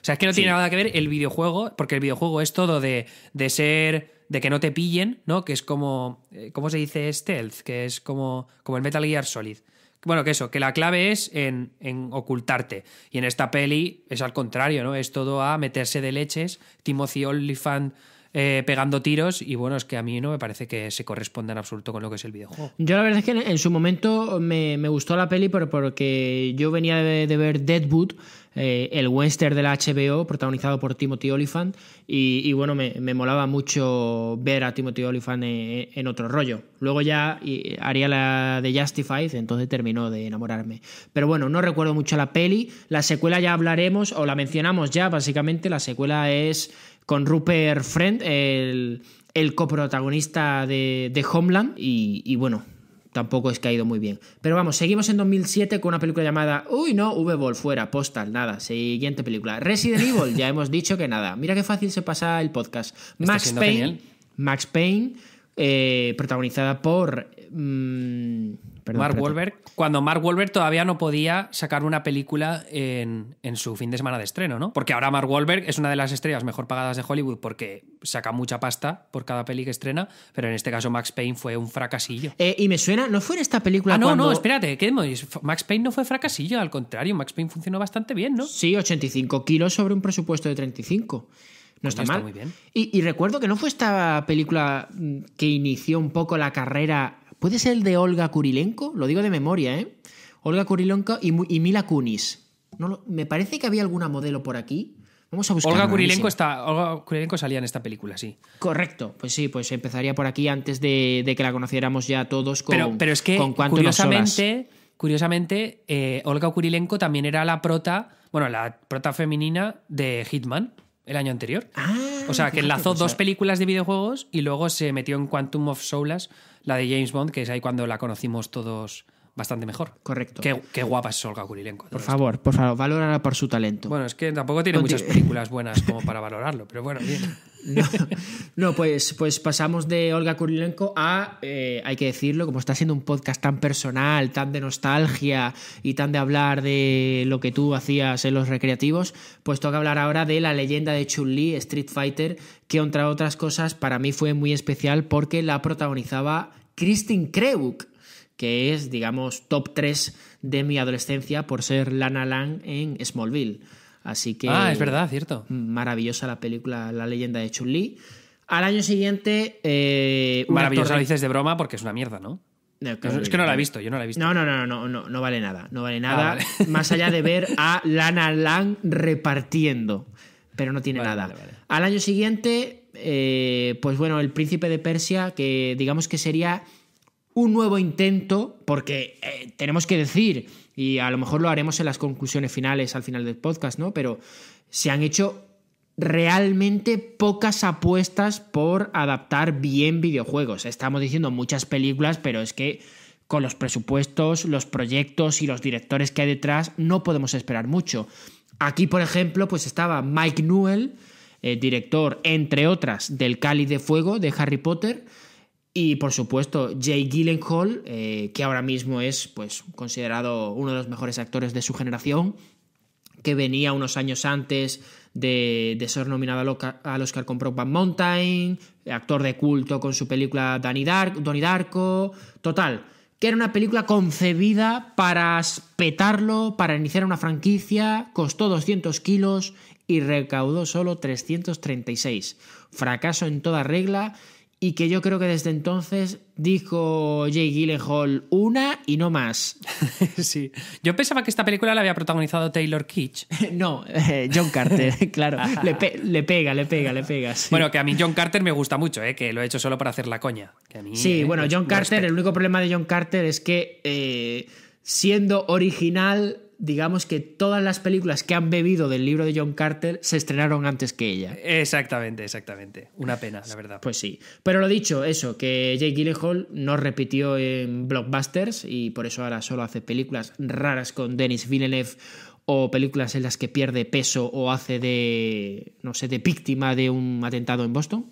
o sea, es que no tiene nada que ver el videojuego, porque el videojuego es todo de, ser de que no te pillen, ¿no? Que es como. Eh, ¿Cómo se dice stealth? Que es como, como el Metal Gear Solid. Bueno, que eso, que la clave es en, en ocultarte. Y en esta peli es al contrario, ¿no? Es todo a meterse de leches. Timothy Olyphant eh, pegando tiros y bueno, es que a mí no me parece que se corresponda en absoluto con lo que es el videojuego. Yo la verdad es que en, su momento me, gustó la peli porque yo venía de, ver Deadwood, eh, el western de la HBO protagonizado por Timothy Oliphant y, bueno, me, molaba mucho ver a Timothy Oliphant en, en otro rollo. Luego ya haría la de Justified, entonces terminó de enamorarme. Pero bueno, no recuerdo mucho la peli, la secuela ya hablaremos o la mencionamos ya, básicamente la secuela es con Rupert Friend, el, coprotagonista de, Homeland, y, bueno, tampoco es que ha ido muy bien. Pero vamos, seguimos en 2007 con una película llamada, uy no, V-Ball fuera, Postal, nada, siguiente película. Resident Evil, ya hemos dicho que nada, mira qué fácil se pasa el podcast. Max Payne, Max Payne, eh, protagonizada por... Mm, Mark Wahlberg, cuando Mark Wahlberg todavía no podía sacar una película en, su fin de semana de estreno, ¿no? Porque ahora Mark Wahlberg es una de las estrellas mejor pagadas de Hollywood porque saca mucha pasta por cada peli que estrena, pero en este caso Max Payne fue un fracasillo. Eh, y me suena, ¿no fue en esta película? Ah, no, no, espérate, ¿qué Max Payne no fue fracasillo, al contrario, Max Payne funcionó bastante bien, ¿no? Sí, 85 kilos sobre un presupuesto de 35. No está, mal. Muy bien. y, recuerdo que no fue esta película mm, que inició un poco la carrera ¿Puede ser el de Olga Kurilenko? Lo digo de memoria, ¿eh? Olga Kurilenko y, Mila Kunis. No me parece que había alguna modelo por aquí. Vamos a buscar. Olga Kurilenko, está, Olga salía en esta película, sí. Correcto, pues sí, pues empezaría por aquí antes de, que la conociéramos ya todos pero, es que, curiosamente, curiosamente eh, Olga Kurilenko también era la prota, bueno, la prota femenina de Hitman el año anterior. Ah, o sea, que enlazó dos películas de videojuegos y luego se metió en Quantum of Souls, la de James Bond, que es ahí cuando la conocimos todos bastante mejor. Correcto. Qué, guapa es Olga Kurilenko. Por favor, por favor, valórala por su talento. Bueno, es que tampoco tiene muchas películas buenas como para valorarlo, pero bueno, bien. No, pues, pues pasamos de Olga Kurilenko a, eh, hay que decirlo, como está siendo un podcast tan personal, tan de nostalgia y tan de hablar de lo que tú hacías en los recreativos, pues toca hablar ahora de la leyenda de Chun-Li, Street Fighter, que entre otras cosas para mí fue muy especial porque la protagonizaba Kristin Kreuk que es, digamos, top 3 de mi adolescencia por ser Lana Lang en Smallville. Así que. Ah, es verdad, cierto. Maravillosa la película La leyenda de Chun-Li. Al año siguiente. Eh, maravillosa lo dices de broma porque es una mierda, ¿no? es, que no la he visto, yo no la he visto. No, no, no, no, no, vale nada. No vale nada. Ah, más allá de ver a Lana Lang repartiendo. Pero no tiene nada. Al año siguiente, eh, pues bueno, el príncipe de Persia, que digamos que sería un nuevo intento, porque eh, tenemos que decir y a lo mejor lo haremos en las conclusiones finales al final del podcast, ¿no? Pero se han hecho realmente pocas apuestas por adaptar bien videojuegos. Estamos diciendo muchas películas, pero es que con los presupuestos, los proyectos y los directores que hay detrás no podemos esperar mucho. Aquí, por ejemplo, pues estaba Mike Newell, eh, director, entre otras, del Cali de Fuego de Harry Potter, y por supuesto, Jay Gyllenhaal, eh, que ahora mismo es pues, considerado uno de los mejores actores de su generación, que venía unos años antes de, ser nominado al Oscar, con Mountain, actor de culto con su película Danny Dark, Donnie Darko. Total, que era una película concebida para petarlo, para iniciar una franquicia, costó 200 kilos y recaudó solo 336. Fracaso en toda regla y que yo creo que desde entonces dijo Jay Gyllenhaal una y no más. sí. Yo pensaba que esta película la había protagonizado Taylor Kitsch. no, eh, John Carter, claro. le, pega, le pega, le pega. Bueno, que a mí John Carter me gusta mucho, eh, que lo he hecho solo para hacer la coña. sí, bueno, John Carter, el único problema de John Carter es que eh, siendo original digamos que todas las películas que han bebido del libro de John Carter se estrenaron antes que ella. Exactamente, exactamente. Una pena, la verdad. Pues sí. Pero lo dicho, eso, que Jake Gyllenhaal no repitió en blockbusters y por eso ahora solo hace películas raras con Denis Villeneuve o películas en las que pierde peso o hace de, no sé, de víctima de un atentado en Boston.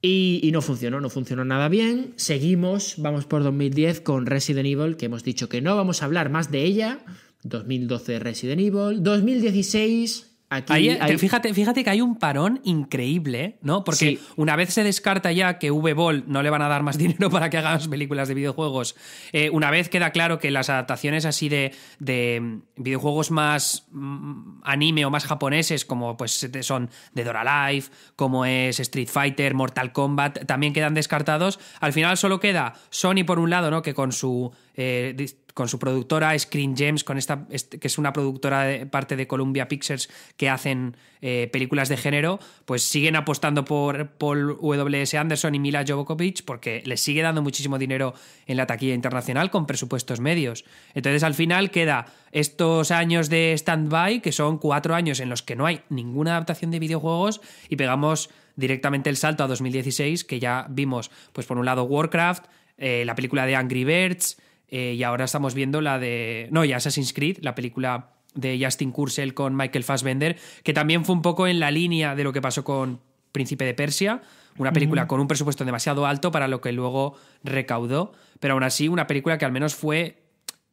Y, y, no funcionó, no funcionó nada bien. Seguimos, vamos por 2010 con Resident Evil, que hemos dicho que no vamos a hablar más de ella, 2012 Resident Evil, 2016... Aquí fíjate, fíjate que hay un parón increíble, ¿no? Porque una vez se descarta ya que V-Ball no le van a dar más dinero para que haga películas de videojuegos, eh, una vez queda claro que las adaptaciones así de, mm, videojuegos más mm, anime o más japoneses, como pues son The Dora Life, como es Street Fighter, Mortal Kombat, también quedan descartados. Al final solo queda Sony por un lado, ¿no? Que con su eh, con su productora Screen Gems, con esta, este, que es una productora de parte de Columbia Pictures que hacen eh, películas de género, pues siguen apostando por Paul W.S. Anderson y Mila Jovovich, porque les sigue dando muchísimo dinero en la taquilla internacional con presupuestos medios. Entonces al final queda estos años de stand-by, que son cuatro años en los que no hay ninguna adaptación de videojuegos y pegamos directamente el salto a 2016, que ya vimos, pues por un lado Warcraft, eh, la película de Angry Birds, eh, y ahora estamos viendo la de. No, y Assassin's Creed, la película de Justin Kurzel con Michael Fassbender, que también fue un poco en la línea de lo que pasó con Príncipe de Persia, una película con un presupuesto demasiado alto para lo que luego recaudó, pero aún así una película que al menos fue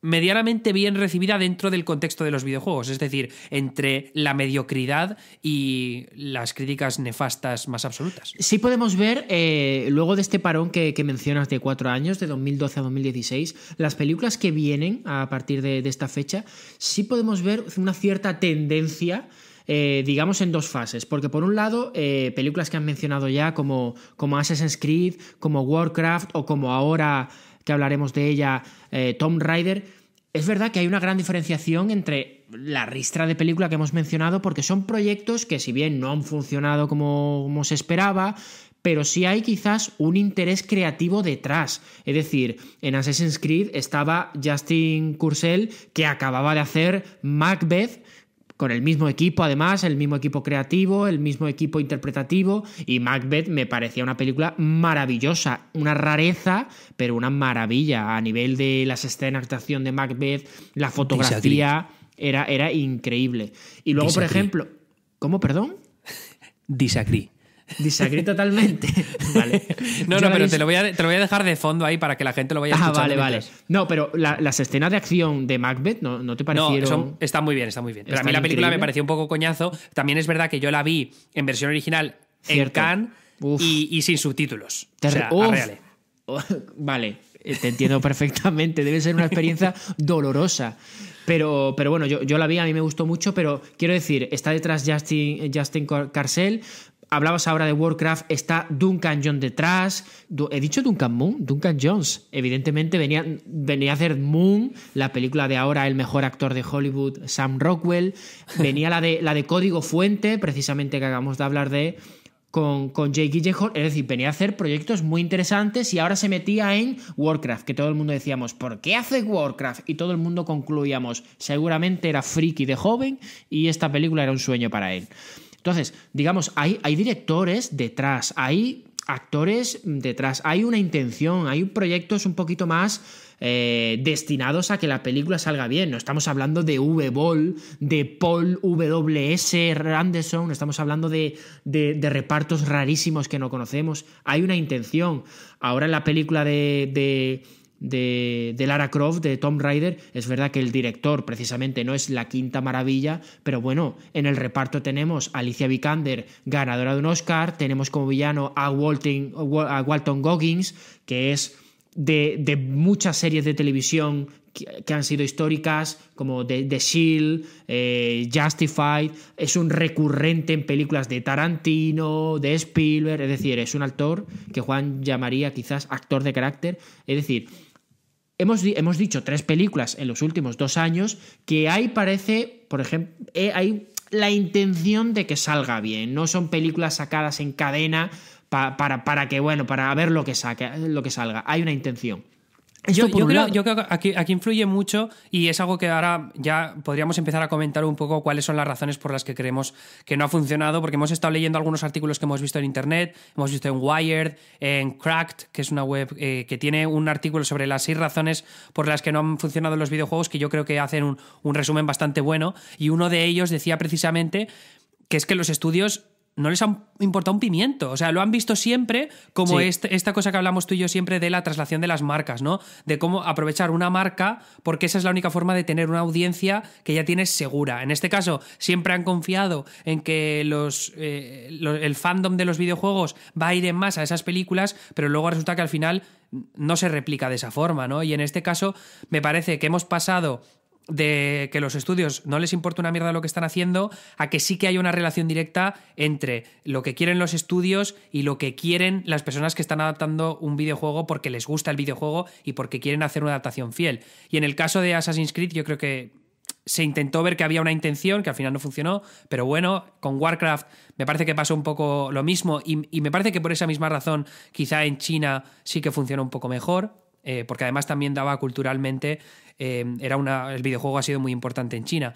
medianamente bien recibida dentro del contexto de los videojuegos, es decir, entre la mediocridad y las críticas nefastas más absolutas. Sí podemos ver, eh, luego de este parón que, mencionas de cuatro años, de 2012 a 2016, las películas que vienen a partir de, esta fecha, sí podemos ver una cierta tendencia. Eh, digamos, en dos fases. Porque por un lado, eh, películas que han mencionado ya, como, como Assassin's Creed, como Warcraft o como ahora que hablaremos de ella, eh, Tom Rider, es verdad que hay una gran diferenciación entre la ristra de película que hemos mencionado, porque son proyectos que, si bien no han funcionado como, se esperaba, pero sí hay quizás un interés creativo detrás. Es decir, en Assassin's Creed estaba Justin Kurzel que acababa de hacer Macbeth, con el mismo equipo, además, el mismo equipo creativo, el mismo equipo interpretativo. Y Macbeth me parecía una película maravillosa, una rareza, pero una maravilla. A nivel de las escenas de acción de Macbeth, la fotografía era, era increíble. Y luego, por ejemplo, ¿cómo, perdón? Disagree. Disagrí totalmente. vale. No, no, pero te lo, voy a, te voy a, dejar de fondo ahí para que la gente lo vaya a Ah, vale, vale. No, pero las escenas de acción de Macbeth no, te parecieron. No, están muy bien, está muy bien. Pero a mí la película me pareció un poco coñazo. También es verdad que yo la vi en versión original en Cannes y, sin subtítulos. o vale, eh, te entiendo perfectamente. Debe ser una experiencia dolorosa. Pero, pero bueno, yo, yo, la vi, a mí me gustó mucho, pero quiero decir, está detrás Justin, Justin Carcel, Hablabas ahora de Warcraft, está Duncan Jones detrás. He dicho Duncan Moon, Duncan Jones. Evidentemente venía, venía a hacer Moon, la película de ahora, el mejor actor de Hollywood, Sam Rockwell. Venía la de, la de Código Fuente, precisamente que acabamos de hablar de, con, con Jake Gyllenhaal. Es decir, venía a hacer proyectos muy interesantes y ahora se metía en Warcraft, que todo el mundo decíamos, ¿por qué hace Warcraft? Y todo el mundo concluíamos, seguramente era friki de joven y esta película era un sueño para él. Entonces, digamos, hay, directores detrás, hay actores detrás, hay una intención, hay proyectos un poquito más eh, destinados a que la película salga bien. No estamos hablando de V-Ball, de Paul W.S. Anderson, estamos hablando de, repartos rarísimos que no conocemos. Hay una intención. Ahora en la película de de, Lara Croft, de Tom Rider Es verdad que el director precisamente no es la quinta maravilla, pero bueno, en el reparto tenemos a Alicia Vikander, ganadora de un Oscar, tenemos como villano a Walton Goggins, que es de, muchas series de televisión que, han sido históricas, como The, Shield, eh, Justified, es un recurrente en películas de Tarantino, de Spielberg, es decir, es un actor que Juan llamaría quizás actor de carácter, es decir, Hemos, hemos, dicho tres películas en los últimos dos años que ahí parece, por ejemplo, hay eh, la intención de que salga bien. No son películas sacadas en cadena para, que, bueno, para ver lo que, saque, lo que salga. Hay una intención. Yo, creo, que aquí, influye mucho y es algo que ahora ya podríamos empezar a comentar un poco cuáles son las razones por las que creemos que no ha funcionado, porque hemos estado leyendo algunos artículos que hemos visto en Internet, hemos visto en Wired, en Cracked, que es una web eh, que tiene un artículo sobre las seis razones por las que no han funcionado los videojuegos, que yo creo que hacen un, un resumen bastante bueno, y uno de ellos decía precisamente que es que los estudios no les ha importado un pimiento. O sea, lo han visto siempre como este, esta cosa que hablamos tú y yo siempre de la traslación de las marcas, ¿no? De cómo aprovechar una marca, porque esa es la única forma de tener una audiencia que ya tienes segura. En este caso, siempre han confiado en que los, eh, el fandom de los videojuegos va a ir en masa a esas películas, pero luego resulta que al final no se replica de esa forma, ¿no? Y en este caso, me parece que hemos pasado de que los estudios no les importa una mierda lo que están haciendo, a que sí que hay una relación directa entre lo que quieren los estudios y lo que quieren las personas que están adaptando un videojuego porque les gusta el videojuego y porque quieren hacer una adaptación fiel. Y en el caso de Assassin's Creed yo creo que se intentó ver que había una intención, que al final no funcionó, pero bueno, con Warcraft me parece que pasó un poco lo mismo y, me parece que por esa misma razón quizá en China sí que funciona un poco mejor. Eh, porque además también daba culturalmente, eh, era una, el videojuego ha sido muy importante en China.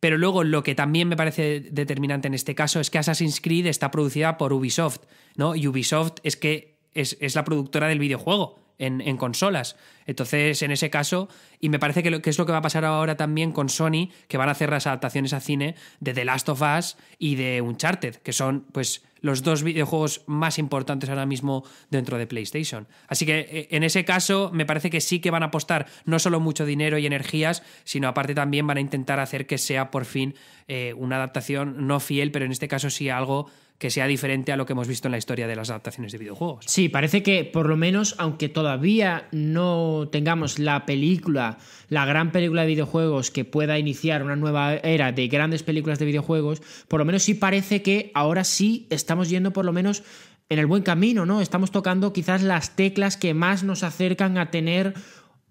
Pero luego lo que también me parece determinante en este caso es que Assassin's Creed está producida por Ubisoft, ¿no? Y Ubisoft es que es, la productora del videojuego. En, consolas. Entonces, en ese caso, y me parece que, lo, que, es lo que va a pasar ahora también con Sony, que van a hacer las adaptaciones a cine de The Last of Us y de Uncharted, que son, pues, los dos videojuegos más importantes ahora mismo dentro de PlayStation. Así que eh, en ese caso me parece que sí que van a apostar no solo mucho dinero y energías, sino aparte también van a intentar hacer que sea por fin eh, una adaptación no fiel, pero en este caso sí algo que sea diferente a lo que hemos visto en la historia de las adaptaciones de videojuegos. Sí, parece que por lo menos, aunque todavía no tengamos la película, la gran película de videojuegos que pueda iniciar una nueva era de grandes películas de videojuegos, por lo menos sí parece que ahora sí estamos yendo por lo menos en el buen camino, ¿no? Estamos tocando quizás las teclas que más nos acercan a tener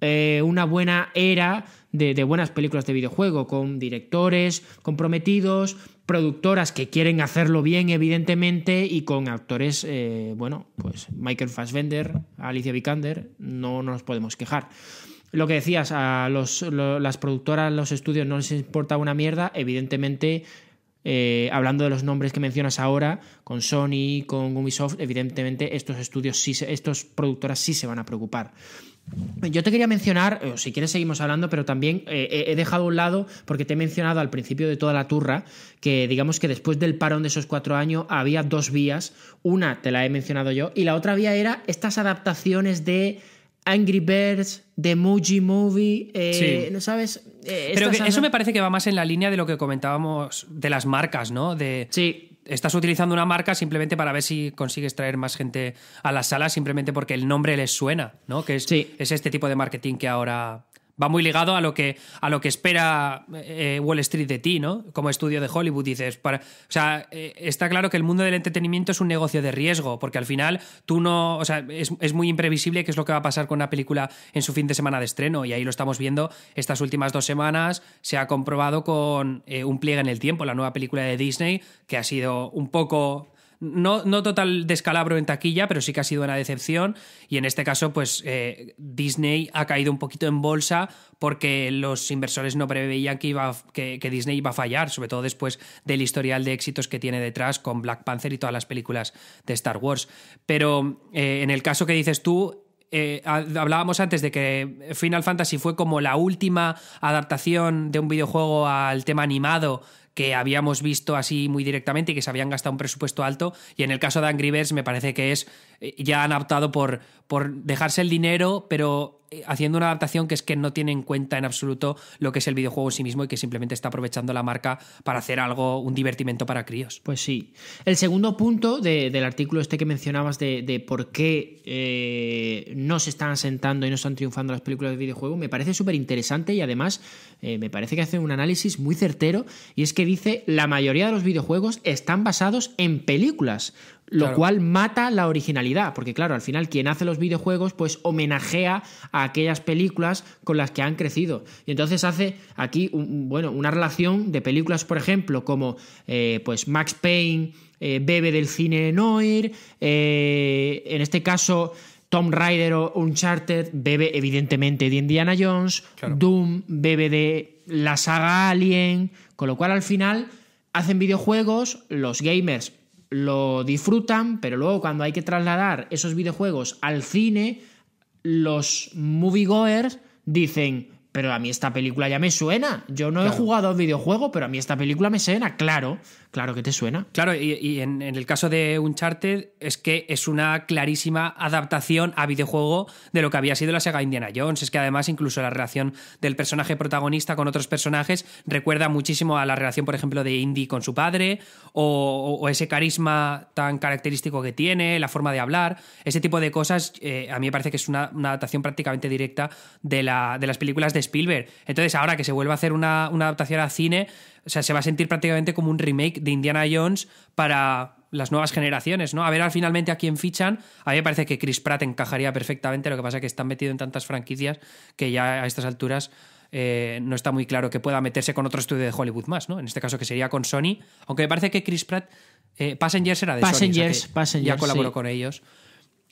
eh, una buena era de, de, buenas películas de videojuego, con directores comprometidos, productoras que quieren hacerlo bien, evidentemente, y con actores, eh, bueno, pues Michael Fassbender, Alicia Vikander, no nos podemos quejar. Lo que decías, a los, las productoras, los estudios no les importa una mierda, evidentemente, eh, hablando de los nombres que mencionas ahora, con Sony, con Ubisoft, evidentemente estos estudios, sí, estos productoras sí se van a preocupar. Yo te quería mencionar, eh, si quieres seguimos hablando, pero también eh, he dejado a un lado, porque te he mencionado al principio de toda la turra, que digamos que después del parón de esos cuatro años había dos vías. Una te la he mencionado yo, y la otra vía era estas adaptaciones de Angry Birds, de Muji Movie, eh, ¿no sabes? pero eso me parece que va más en la línea de lo que comentábamos de las marcas, ¿no? De, sí estás utilizando una marca simplemente para ver si consigues traer más gente a la sala, simplemente porque el nombre les suena, ¿no? Que es, es este tipo de marketing que ahora va muy ligado a lo que, a lo que espera eh, Wall Street de ti, ¿no? Como estudio de Hollywood, dices. o sea, eh, está claro que el mundo del entretenimiento es un negocio de riesgo, porque al final tú no. O sea, es, muy imprevisible qué es lo que va a pasar con una película en su fin de semana de estreno, y ahí lo estamos viendo estas últimas dos semanas. Se ha comprobado con eh, Un pliegue en el tiempo, la nueva película de Disney, que ha sido un poco no, total descalabro en taquilla, pero sí que ha sido una decepción. Y en este caso, pues eh, Disney ha caído un poquito en bolsa porque los inversores no preveían que, iba, que, Disney iba a fallar, sobre todo después del historial de éxitos que tiene detrás con Black Panther y todas las películas de Star Wars. Pero eh, en el caso que dices tú, eh, hablábamos antes de que Final Fantasy fue como la última adaptación de un videojuego al tema animado que habíamos visto así muy directamente y que se habían gastado un presupuesto alto. Y en el caso de Angry Birds me parece que es, eh, ya han optado por, por dejarse el dinero, pero eh, haciendo una adaptación que es que no tiene en cuenta en absoluto lo que es el videojuego en sí mismo y que simplemente está aprovechando la marca para hacer algo, un divertimento para críos. Pues sí. El segundo punto del artículo este que mencionabas de, por qué eh, no se están asentando y no están triunfando las películas de videojuego me parece súper interesante y además eh, me parece que hace un análisis muy certero y es que dice la mayoría de los videojuegos están basados en películas lo cual mata la originalidad, porque claro, al final quien hace los videojuegos pues homenajea a aquellas películas con las que han crecido. Y entonces hace aquí bueno, una relación de películas, por ejemplo, como eh, pues Max Payne eh, bebe del cine Noir, eh, en este caso Tom Rider o Uncharted bebe evidentemente de Indiana Jones, Doom bebe de la saga Alien, con lo cual al final hacen videojuegos, los gamers lo disfrutan, pero luego cuando hay que trasladar esos videojuegos al cine, los moviegoers dicen, pero a mí esta película ya me suena. Yo no he jugado a videojuego, pero a mí esta película me suena, claro. Claro que te suena. Claro, y, en, el caso de Uncharted es que es una clarísima adaptación a videojuego de lo que había sido la saga Indiana Jones. Es que además incluso la relación del personaje protagonista con otros personajes recuerda muchísimo a la relación, por ejemplo, de Indy con su padre o, ese carisma tan característico que tiene, la forma de hablar, ese tipo de cosas eh, a mí me parece que es una, adaptación prácticamente directa de, las películas de Spielberg. Entonces ahora que se vuelve a hacer una, una adaptación a cine o sea, se va a sentir prácticamente como un remake de Indiana Jones para las nuevas generaciones, ¿no? A ver al finalmente a quién fichan. A mí me parece que Chris Pratt encajaría perfectamente, lo que pasa es que están metido en tantas franquicias que ya a estas alturas eh, no está muy claro que pueda meterse con otro estudio de Hollywood más, ¿no? En este caso que sería con Sony, aunque me parece que Chris Pratt, eh, Passengers era de Sony, ya colaboró con ellos.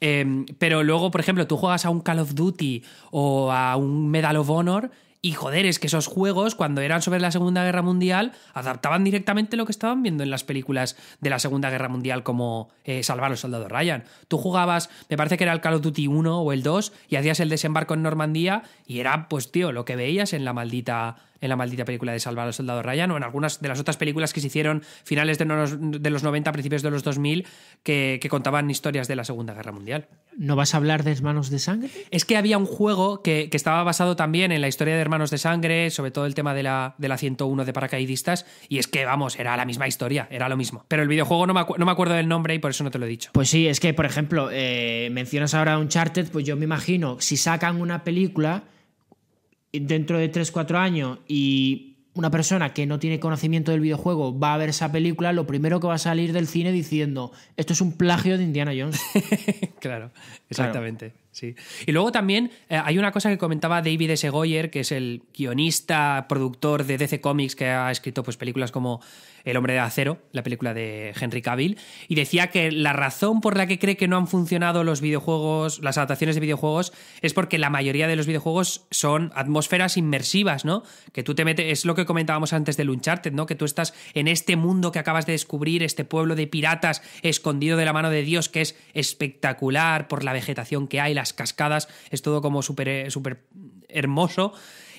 Eh, pero luego, por ejemplo, tú juegas a un Call of Duty o a un Medal of Honor y joder, es que esos juegos, cuando eran sobre la Segunda Guerra Mundial, adaptaban directamente lo que estaban viendo en las películas de la Segunda Guerra Mundial, como eh, Salvar los soldados Ryan. Tú jugabas, me parece que era el Call of Duty 1 o el 2, y hacías el desembarco en Normandía, y era, pues, tío, lo que veías en la maldita en la maldita película de Salvar al Soldado Ryan o en algunas de las otras películas que se hicieron finales de los, de 90, principios de los 2000, que, que, contaban historias de la Segunda Guerra Mundial. ¿No vas a hablar de Hermanos de Sangre? Es que había un juego que, estaba basado también en la historia de Hermanos de Sangre, sobre todo el tema de la, de la 101 de paracaidistas, y es que, vamos, era la misma historia, era lo mismo. Pero el videojuego no me, acuerdo del nombre y por eso no te lo he dicho. Pues sí, es que, por ejemplo, eh, mencionas ahora Uncharted, pues yo me imagino, si sacan una película dentro de 3-4 años y una persona que no tiene conocimiento del videojuego va a ver esa película, lo primero que va a salir del cine diciendo, esto es un plagio de Indiana Jones. claro, exactamente. Sí. Y luego también eh, hay una cosa que comentaba David S. Goyer, que es el guionista, productor de DC Comics, que ha escrito pues, películas como el hombre de acero, la película de Henry Cavill, y decía que la razón por la que cree que no han funcionado los videojuegos, las adaptaciones de videojuegos, es porque la mayoría de los videojuegos son atmósferas inmersivas, ¿no? Que tú te metes, es lo que comentábamos antes de Uncharted, ¿no? Que tú estás en este mundo que acabas de descubrir, este pueblo de piratas escondido de la mano de Dios, que es espectacular por la vegetación que hay, las cascadas, es todo como súper eh, super hermoso.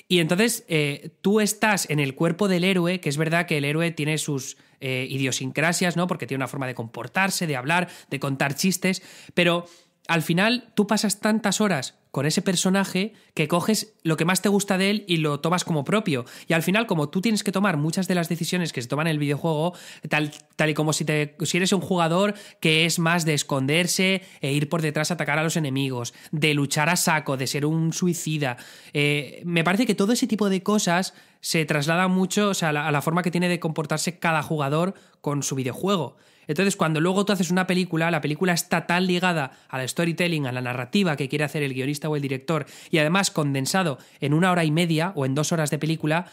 Y entonces eh, tú estás en el cuerpo del héroe, que es verdad que el héroe tiene sus eh, idiosincrasias, ¿no? Porque tiene una forma de comportarse, de hablar, de contar chistes, pero al final tú pasas tantas horas con ese personaje que coges lo que más te gusta de él y lo tomas como propio. Y al final, como tú tienes que tomar muchas de las decisiones que se toman en el videojuego, tal, tal y como si, te, si eres un jugador que es más de esconderse e ir por detrás a atacar a los enemigos, de luchar a saco, de ser un suicida, eh, me parece que todo ese tipo de cosas se traslada mucho a la forma que tiene de comportarse cada jugador con su videojuego. Entonces, cuando luego tú haces una película, la película está tan ligada a la storytelling, a la narrativa que quiere hacer el guionista o el director, y además condensado en una hora y media o en dos horas de película,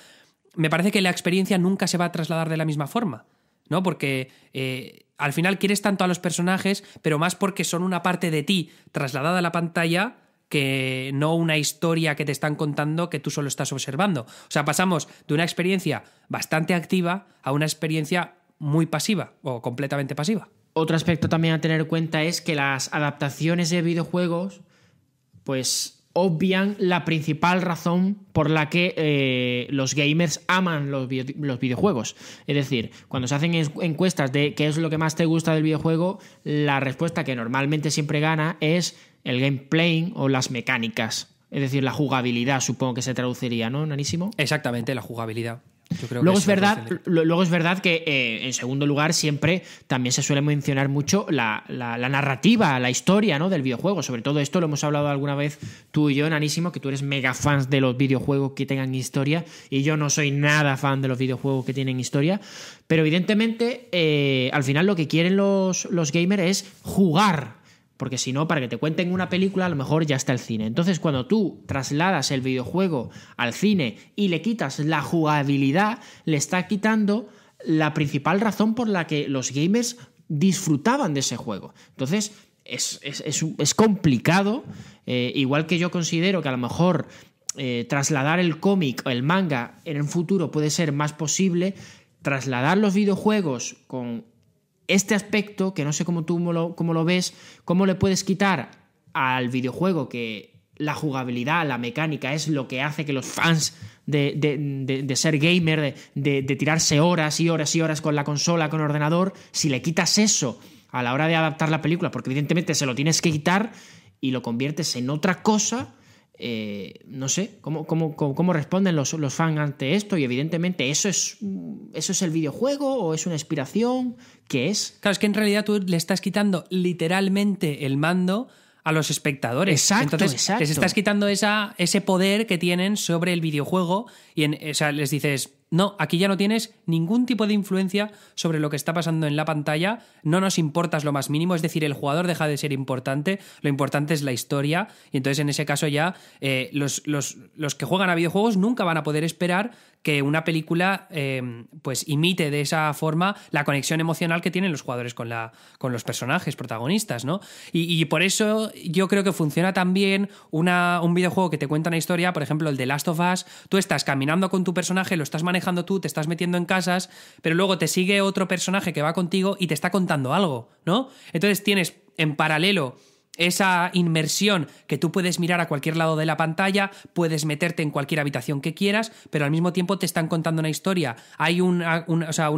me parece que la experiencia nunca se va a trasladar de la misma forma, ¿no? Porque eh, al final quieres tanto a los personajes, pero más porque son una parte de ti trasladada a la pantalla que no una historia que te están contando que tú solo estás observando. O sea, pasamos de una experiencia bastante activa a una experiencia muy pasiva o completamente pasiva. Otro aspecto también a tener en cuenta es que las adaptaciones de videojuegos, pues obvian la principal razón por la que eh, los gamers aman los, los, videojuegos. Es decir, cuando se hacen encuestas de qué es lo que más te gusta del videojuego, la respuesta que normalmente siempre gana es el gameplay o las mecánicas. Es decir, la jugabilidad, supongo que se traduciría, ¿no, Nanísimo? Exactamente, la jugabilidad. Luego es, verdad, luego es, verdad, que, eh, en segundo lugar, siempre también se suele mencionar mucho la, narrativa, la historia ¿no? del videojuego. Sobre todo esto lo hemos hablado alguna vez tú y yo, Nanísimo, que tú eres mega fans de los videojuegos que tengan historia y yo no soy nada fan de los videojuegos que tienen historia. Pero evidentemente, eh, al final lo que quieren los, los gamers es jugar porque si no, para que te cuenten una película, a lo mejor ya está el cine. Entonces, cuando tú trasladas el videojuego al cine y le quitas la jugabilidad, le está quitando la principal razón por la que los gamers disfrutaban de ese juego. Entonces, es, es, complicado, eh, igual que yo considero que a lo mejor eh, trasladar el cómic o el manga en el futuro puede ser más posible, trasladar los videojuegos con este aspecto, que no sé cómo tú lo, lo ves, cómo le puedes quitar al videojuego que la jugabilidad, la mecánica es lo que hace que los fans de, ser gamer, de tirarse horas y horas y horas con la consola, con el ordenador, si le quitas eso a la hora de adaptar la película, porque evidentemente se lo tienes que quitar y lo conviertes en otra cosa, eh, no sé, ¿cómo, cómo, cómo responden los, los, fans ante esto? Y evidentemente, ¿eso es, ¿eso es el videojuego o es una inspiración? ¿Qué es? Claro, es que en realidad tú le estás quitando literalmente el mando a los espectadores. Exacto, Entonces, les estás quitando esa, ese poder que tienen sobre el videojuego y en, o les dices, no, aquí ya no tienes ningún tipo de influencia sobre lo que está pasando en la pantalla, no nos importas lo más mínimo, es decir, el jugador deja de ser importante, lo importante es la historia, y entonces en ese caso ya eh, los, los que juegan a videojuegos nunca van a poder esperar que una película eh, pues imite de esa forma la conexión emocional que tienen los jugadores con, la, con los personajes protagonistas, ¿no? Y, por eso yo creo que funciona también un videojuego que te cuenta una historia, por ejemplo, el de Last of Us, tú estás caminando con tu personaje, lo estás manejando tú, te estás metiendo en casas, pero luego te sigue otro personaje que va contigo y te está contando algo, ¿no? Entonces tienes en paralelo esa inmersión que tú puedes mirar a cualquier lado de la pantalla, puedes meterte en cualquier habitación que quieras, pero al mismo tiempo te están contando una historia. Hay una,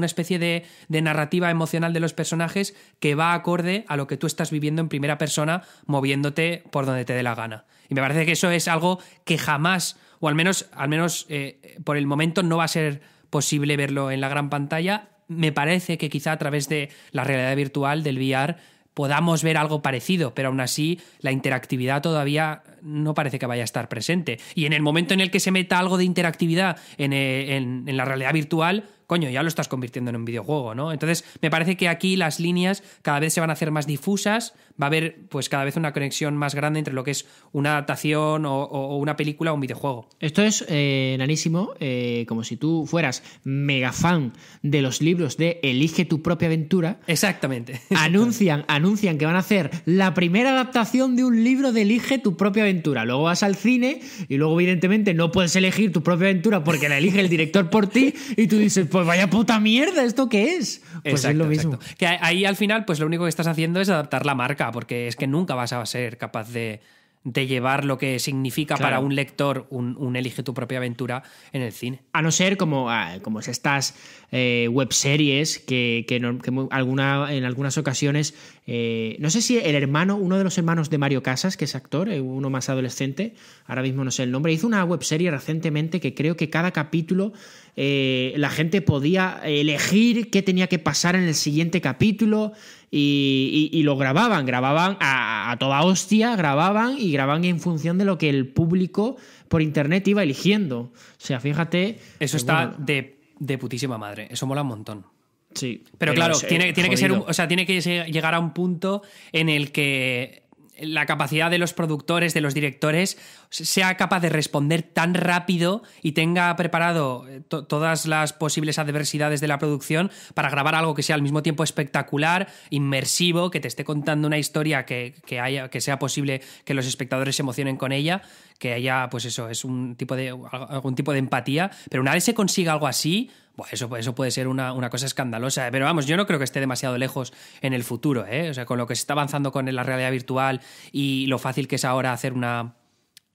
especie de, narrativa emocional de los personajes que va acorde a lo que tú estás viviendo en primera persona, moviéndote por donde te dé la gana. Y me parece que eso es algo que jamás, o al menos, al menos eh, por el momento, no va a ser posible verlo en la gran pantalla. Me parece que quizá a través de la realidad virtual, del VR, podamos ver algo parecido, pero aún así la interactividad todavía no parece que vaya a estar presente. Y en el momento en el que se meta algo de interactividad en, eh, en la realidad virtual, coño, ya lo estás convirtiendo en un videojuego, ¿no? Entonces, me parece que aquí las líneas cada vez se van a hacer más difusas, va a haber pues cada vez una conexión más grande entre lo que es una adaptación o, una película o un videojuego. Esto es eh, nanísimo, eh, como si tú fueras mega fan de los libros de Elige tu propia aventura. Exactamente. Anuncian, anuncian que van a hacer la primera adaptación de un libro de Elige tu propia aventura. Luego vas al cine y luego, evidentemente, no puedes elegir tu propia aventura porque la elige el director por ti y tú dices, pues vaya puta mierda, ¿esto qué es? Pues es lo mismo. Que ahí al final, pues lo único que estás haciendo es adaptar la marca, porque es que nunca vas a ser capaz de, llevar lo que significa para un lector un, elige tu propia aventura en el cine. A no ser como, ah, como estas eh, webseries que, en algunas ocasiones, eh, no sé si el hermano, uno de los hermanos de Mario Casas, que es actor, eh, uno más adolescente, ahora mismo no sé el nombre, hizo una webserie recientemente que creo que cada capítulo eh, la gente podía elegir qué tenía que pasar en el siguiente capítulo y, lo grababan, grababan a, toda hostia, grababan y grababan en función de lo que el público por internet iba eligiendo. O sea, fíjate... Eso pues está de, de putísima madre, eso mola un montón. Sí. Pero, claro, tiene, tiene que ser, o sea, tiene que llegar a un punto en el que la capacidad de los productores, de los directores, sea capaz de responder tan rápido y tenga preparado eh, todas las posibles adversidades de la producción para grabar algo que sea al mismo tiempo espectacular, inmersivo, que te esté contando una historia que, haya, que sea posible que los espectadores se emocionen con ella, que haya, pues eso, es un tipo de, algún tipo de empatía. Pero una vez se consiga algo así, eso, puede ser una, cosa escandalosa, ¿eh? pero vamos, yo no creo que esté demasiado lejos en el futuro, ¿eh? O sea, con lo que se está avanzando con la realidad virtual y lo fácil que es ahora hacer una...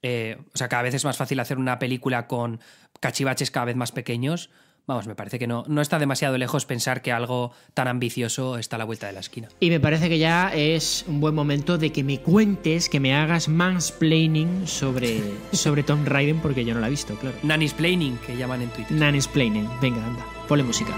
Eh, o sea, cada vez es más fácil hacer una película con cachivaches cada vez más pequeños vamos, me parece que no, no está demasiado lejos pensar que algo tan ambicioso está a la vuelta de la esquina. Y me parece que ya es un buen momento de que me cuentes, que me hagas mansplaining sobre, sobre Tom Raiden, porque yo no la he visto, claro. Nanisplaining, que llaman en Twitter. Nanisplaining, venga, anda, ponle música.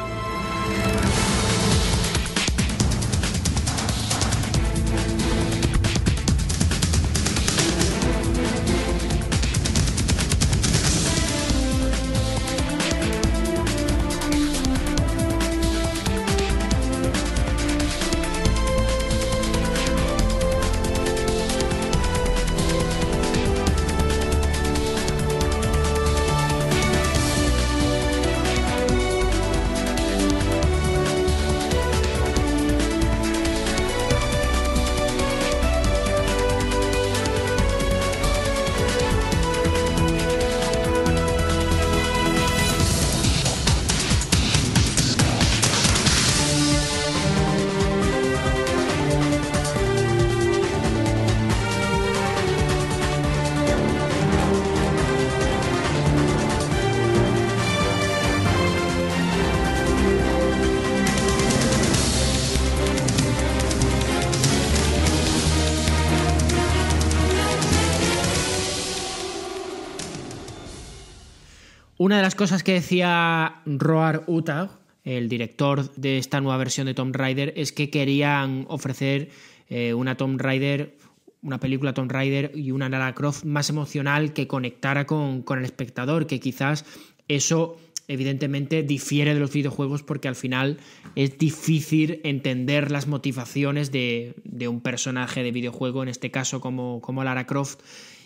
cosas que decía Roar Utah, el director de esta nueva versión de Tomb Raider, es que querían ofrecer eh, una Tom Rider, una película Tomb Raider y una Lara Croft más emocional que conectara con, el espectador, que quizás eso evidentemente difiere de los videojuegos porque al final es difícil entender las motivaciones de, un personaje de videojuego, en este caso como, como Lara Croft,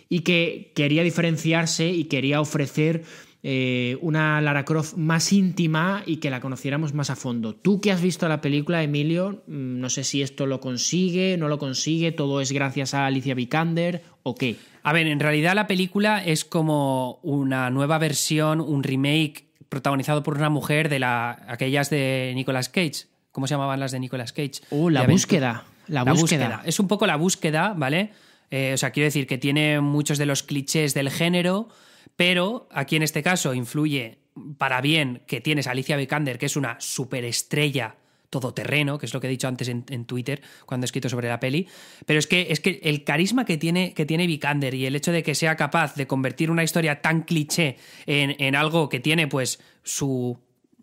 y que quería diferenciarse y quería ofrecer eh, una Lara Croft más íntima y que la conociéramos más a fondo. Tú que has visto la película, Emilio, mm, no sé si esto lo consigue, no lo consigue, todo es gracias a Alicia Vikander o qué. A ver, en realidad la película es como una nueva versión, un remake protagonizado por una mujer de la, aquellas de Nicolas Cage. ¿Cómo se llamaban las de Nicolas Cage? Oh, la búsqueda. La, búsqueda. Es un poco la búsqueda, ¿vale? Eh, o sea, quiero decir que tiene muchos de los clichés del género, pero aquí en este caso influye para bien que tienes a Alicia Vikander, que es una superestrella todoterreno, que es lo que he dicho antes en, Twitter cuando he escrito sobre la peli, pero es que, es que el carisma que tiene, que tiene Vikander y el hecho de que sea capaz de convertir una historia tan cliché en, algo que tiene pues su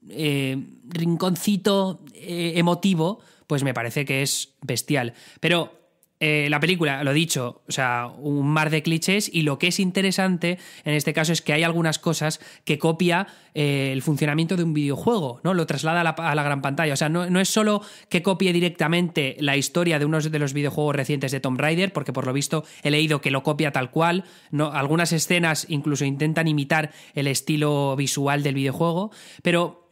eh, rinconcito eh, emotivo, pues me parece que es bestial. Pero eh, la película, lo dicho, o sea, un mar de clichés y lo que es interesante en este caso es que hay algunas cosas que copia eh, el funcionamiento de un videojuego, ¿no? Lo traslada a la, gran pantalla. O sea, no, no, es solo que copie directamente la historia de unos de los videojuegos recientes de Tomb Raider, porque por lo visto he leído que lo copia tal cual, ¿no? Algunas escenas incluso intentan imitar el estilo visual del videojuego, pero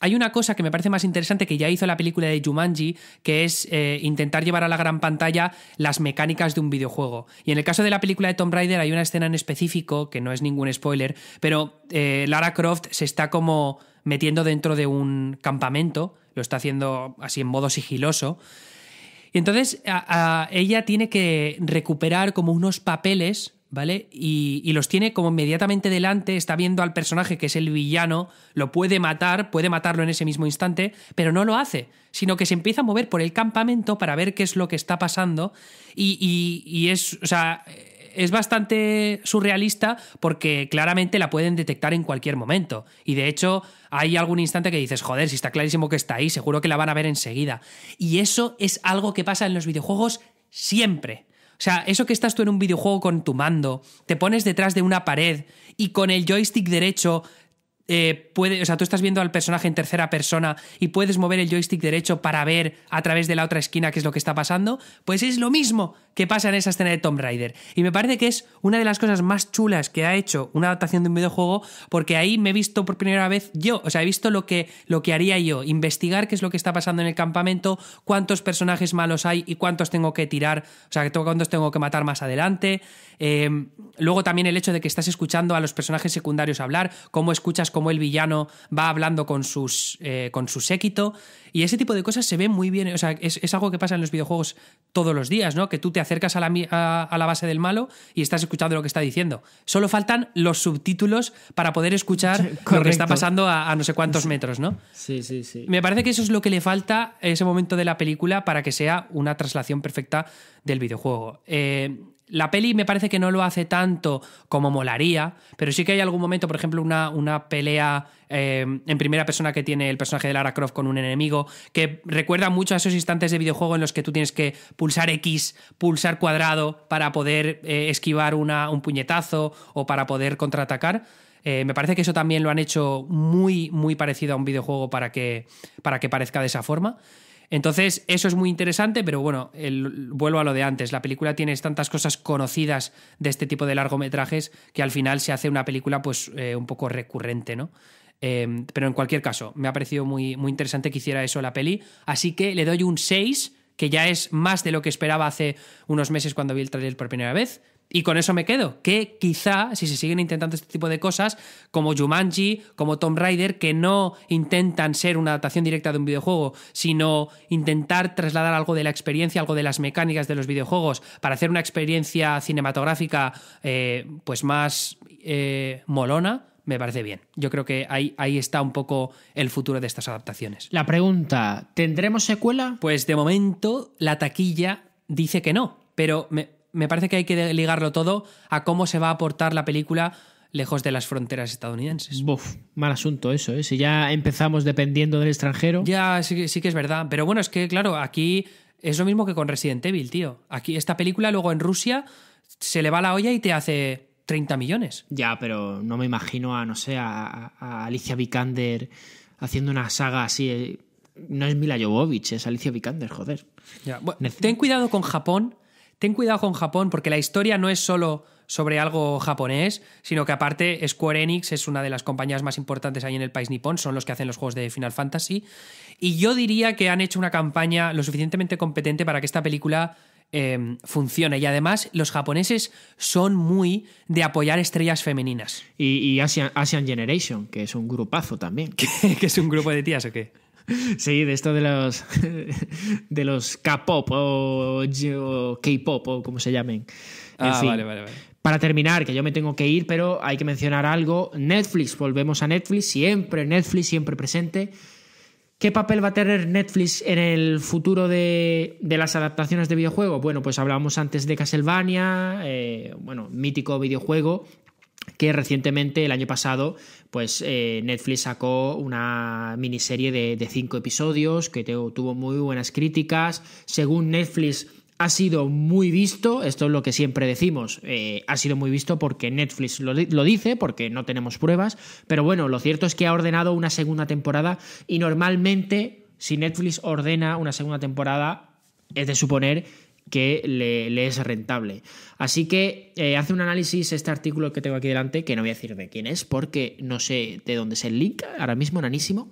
hay una cosa que me parece más interesante que ya hizo la película de Jumanji, que es eh, intentar llevar a la gran pantalla las mecánicas de un videojuego. Y en el caso de la película de Tomb Raider hay una escena en específico, que no es ningún spoiler, pero eh, Lara Croft se está como metiendo dentro de un campamento, lo está haciendo así en modo sigiloso. Y entonces ella tiene que recuperar como unos papeles ¿vale? Y, los tiene como inmediatamente delante, está viendo al personaje que es el villano, lo puede matar, puede matarlo en ese mismo instante, pero no lo hace, sino que se empieza a mover por el campamento para ver qué es lo que está pasando y, y es, o sea, eh, es bastante surrealista porque claramente la pueden detectar en cualquier momento y de hecho hay algún instante que dices, joder, si está clarísimo que está ahí, seguro que la van a ver enseguida. Y eso es algo que pasa en los videojuegos siempre. O sea, eso que estás tú en un videojuego con tu mando, te pones detrás de una pared y con el joystick derecho eh, o sea, tú estás viendo al personaje en tercera persona y puedes mover el joystick derecho para ver a través de la otra esquina qué es lo que está pasando, pues es lo mismo que pasa en esa escena de Tomb Raider. Y me parece que es una de las cosas más chulas que ha hecho una adaptación de un videojuego, porque ahí me he visto por primera vez yo, o sea, he visto lo que, lo que haría yo, investigar qué es lo que está pasando en el campamento, cuántos personajes malos hay y cuántos tengo que tirar, o sea, cuántos tengo que matar más adelante. Eh, luego también el hecho de que estás escuchando a los personajes secundarios hablar, cómo escuchas, cómo cómo el villano va hablando con, sus, eh, con su séquito. Y ese tipo de cosas se ven muy bien. O sea, es, algo que pasa en los videojuegos todos los días, ¿no? Que tú te acercas a la, la base del malo y estás escuchando lo que está diciendo. Solo faltan los subtítulos para poder escuchar lo que está pasando a, no sé cuántos metros, ¿no? Sí, sí, sí. Me parece que eso es lo que le falta en ese momento de la película para que sea una traslación perfecta del videojuego. Eh, la peli me parece que no lo hace tanto como molaría, pero sí que hay algún momento, por ejemplo, una, pelea eh, en primera persona que tiene el personaje de Lara Croft con un enemigo, que recuerda mucho a esos instantes de videojuego en los que tú tienes que pulsar X, pulsar cuadrado para poder eh, esquivar una, un puñetazo o para poder contraatacar. Eh, me parece que eso también lo han hecho muy, muy parecido a un videojuego para que, para que parezca de esa forma. Entonces, eso es muy interesante, pero bueno, vuelvo a lo de antes. La película tiene tantas cosas conocidas de este tipo de largometrajes que al final se hace una película pues eh, un poco recurrente, ¿no? Em, pero en cualquier caso, me ha parecido muy, muy interesante que hiciera eso la peli. Así que le doy un 6, que ya es más de lo que esperaba hace unos meses cuando vi el trailer por primera vez. Y con eso me quedo, que quizá si se siguen intentando este tipo de cosas, como Jumanji, como Tomb Raider, que no intentan ser una adaptación directa de un videojuego, sino intentar trasladar algo de la experiencia, algo de las mecánicas de los videojuegos, para hacer una experiencia cinematográfica eh, pues más eh, molona, me parece bien. Yo creo que ahí, ahí, está un poco el futuro de estas adaptaciones. La pregunta, ¿tendremos secuela? Pues de momento la taquilla dice que no, pero me, me parece que hay que ligarlo todo a cómo se va a aportar la película lejos de las fronteras estadounidenses. Buf, mal asunto eso, ¿eh? Si ya empezamos dependiendo del extranjero. Ya, sí, que es verdad. Pero bueno, es que, claro, aquí es lo mismo que con Resident Evil, tío. Aquí, esta película luego en Rusia se le va la olla y te hace 30 millones. Ya, pero no me imagino a, no sé, a, Alicia Vikander haciendo una saga así. Eh. No es Mila Jovovich, es Alicia Vikander, joder. ten cuidado con Japón, ten cuidado con Japón porque la historia no es solo sobre algo japonés, sino que aparte Square Enix es una de las compañías más importantes ahí en el país nipón, son los que hacen los juegos de Final Fantasy, y yo diría que han hecho una campaña lo suficientemente competente para que esta película em, funcione. Y además, los japoneses son muy de apoyar estrellas femeninas. Y, Asian, Asian, Generation, que es un grupazo también. ¿Que es un grupo de tías o qué? Sí, de esto de los de los K-pop o, K-pop o como se llamen. ah, vale, vale, Para terminar, que yo me tengo que ir, pero hay que mencionar algo. Netflix, volvemos a Netflix, siempre Netflix, siempre presente. ¿Qué papel va a tener Netflix en el futuro de, las adaptaciones de videojuegos? Bueno, pues hablábamos antes de Castlevania, eh, bueno, mítico videojuego, que recientemente, el año pasado, pues eh, Netflix sacó una miniserie de, cinco episodios que tuvo muy buenas críticas. Según Netflix, ha sido muy visto, esto es lo que siempre decimos, eh, ha sido muy visto porque Netflix lo, lo, dice, porque no tenemos pruebas, pero bueno, lo cierto es que ha ordenado una segunda temporada y normalmente si Netflix ordena una segunda temporada es de suponer que le, es rentable. Así que eh, hace un análisis este artículo que tengo aquí delante, que no voy a decir de quién es, porque no sé de dónde es el link, ahora mismo, nanísimo.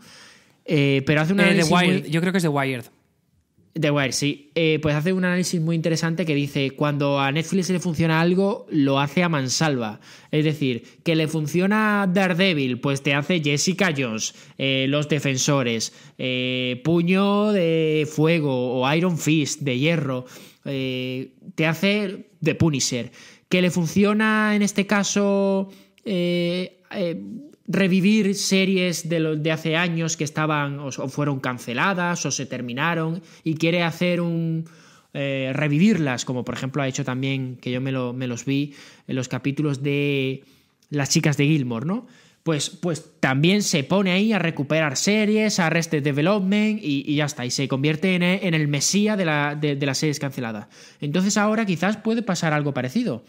Eh, pero hace un eh, análisis. Yo creo que es de Wired. The Wired, sí. pues hace un análisis muy interesante que dice: cuando a Netflix le funciona algo, lo hace a mansalva. Es decir, que le funciona Daredevil, pues te hace Jessica Jones, Los Defensores, Puño de Fuego o Iron Fist de Hierro. Eh, te hace de Punisher. Que le funciona en este caso eh, eh, revivir series de, hace años que estaban o, fueron canceladas o se terminaron y quiere hacer un... revivirlas, como por ejemplo ha hecho también, que yo me, lo, me los vi, en los capítulos de Las chicas de Gilmore, ¿no? Pues, pues, también se pone ahí a recuperar series, a rest Development y, ya está, y se convierte en, el mesía de, la, las series canceladas. Entonces ahora quizás puede pasar algo parecido.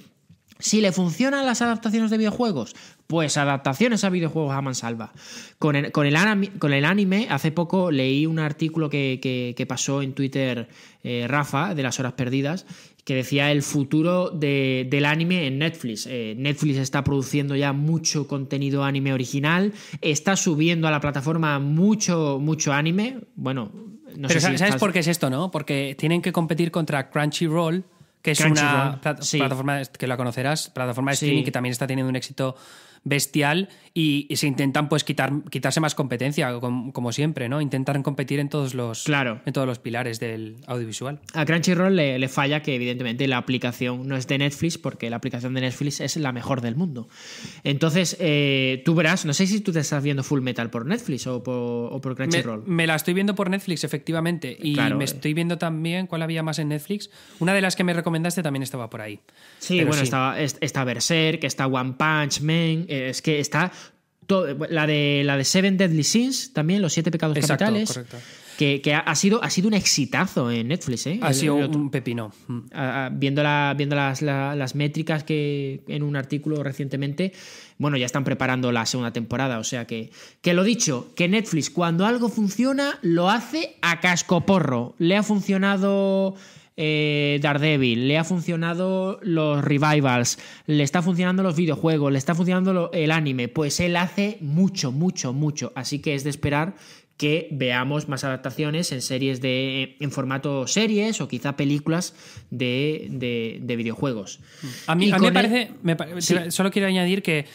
Si le funcionan las adaptaciones de videojuegos, pues adaptaciones a videojuegos a mansalva. Con el, con el, anime, hace poco leí un artículo que, pasó en Twitter eh, Rafa, de las horas perdidas, que decía el futuro del anime en Netflix. Eh, Netflix está produciendo ya mucho contenido anime original, está subiendo a la plataforma mucho, mucho anime. Bueno, no sé ¿sabes, si por qué es esto, no? Porque tienen que competir contra Crunchyroll, que es una plataforma que la conocerás, plataforma de streaming que también está teniendo un éxito bestial y, se intentan pues quitar, quitarse más competencia, como, siempre, ¿no? Intentan competir en todos los, claro. en todos los pilares del audiovisual. A Crunchyroll le, le falla que evidentemente la aplicación no es de Netflix porque la aplicación de Netflix es la mejor del mundo. Entonces, eh, tú verás, no sé si tú te estás viendo Full Metal por Netflix o por, Crunchyroll. Me, la estoy viendo por Netflix, efectivamente. Y me eh. estoy viendo también cuál había más en Netflix. Una de las que me recomendaste también estaba por ahí. Sí, bueno, Estaba, está Berserk, está One Punch Man, eh, es que está la de la de Seven Deadly Sins también, los siete pecados capitales. Que, ha, sido, ha sido un exitazo en Netflix, ¿eh? Ha sido un pepino. Mm. viendo, la, viendo las, las, métricas que en un artículo recientemente, bueno, ya están preparando la segunda temporada, o sea que, que lo dicho, que Netflix cuando algo funciona lo hace a cascoporro. Le ha funcionado eh, Daredevil, le ha funcionado los revivals, le está funcionando los videojuegos, le está funcionando el anime, pues él hace mucho, mucho, mucho. Así que es de esperar que veamos más adaptaciones en series de. en formato series o quizá películas de, videojuegos. A mí, me parece. Solo quiero añadir que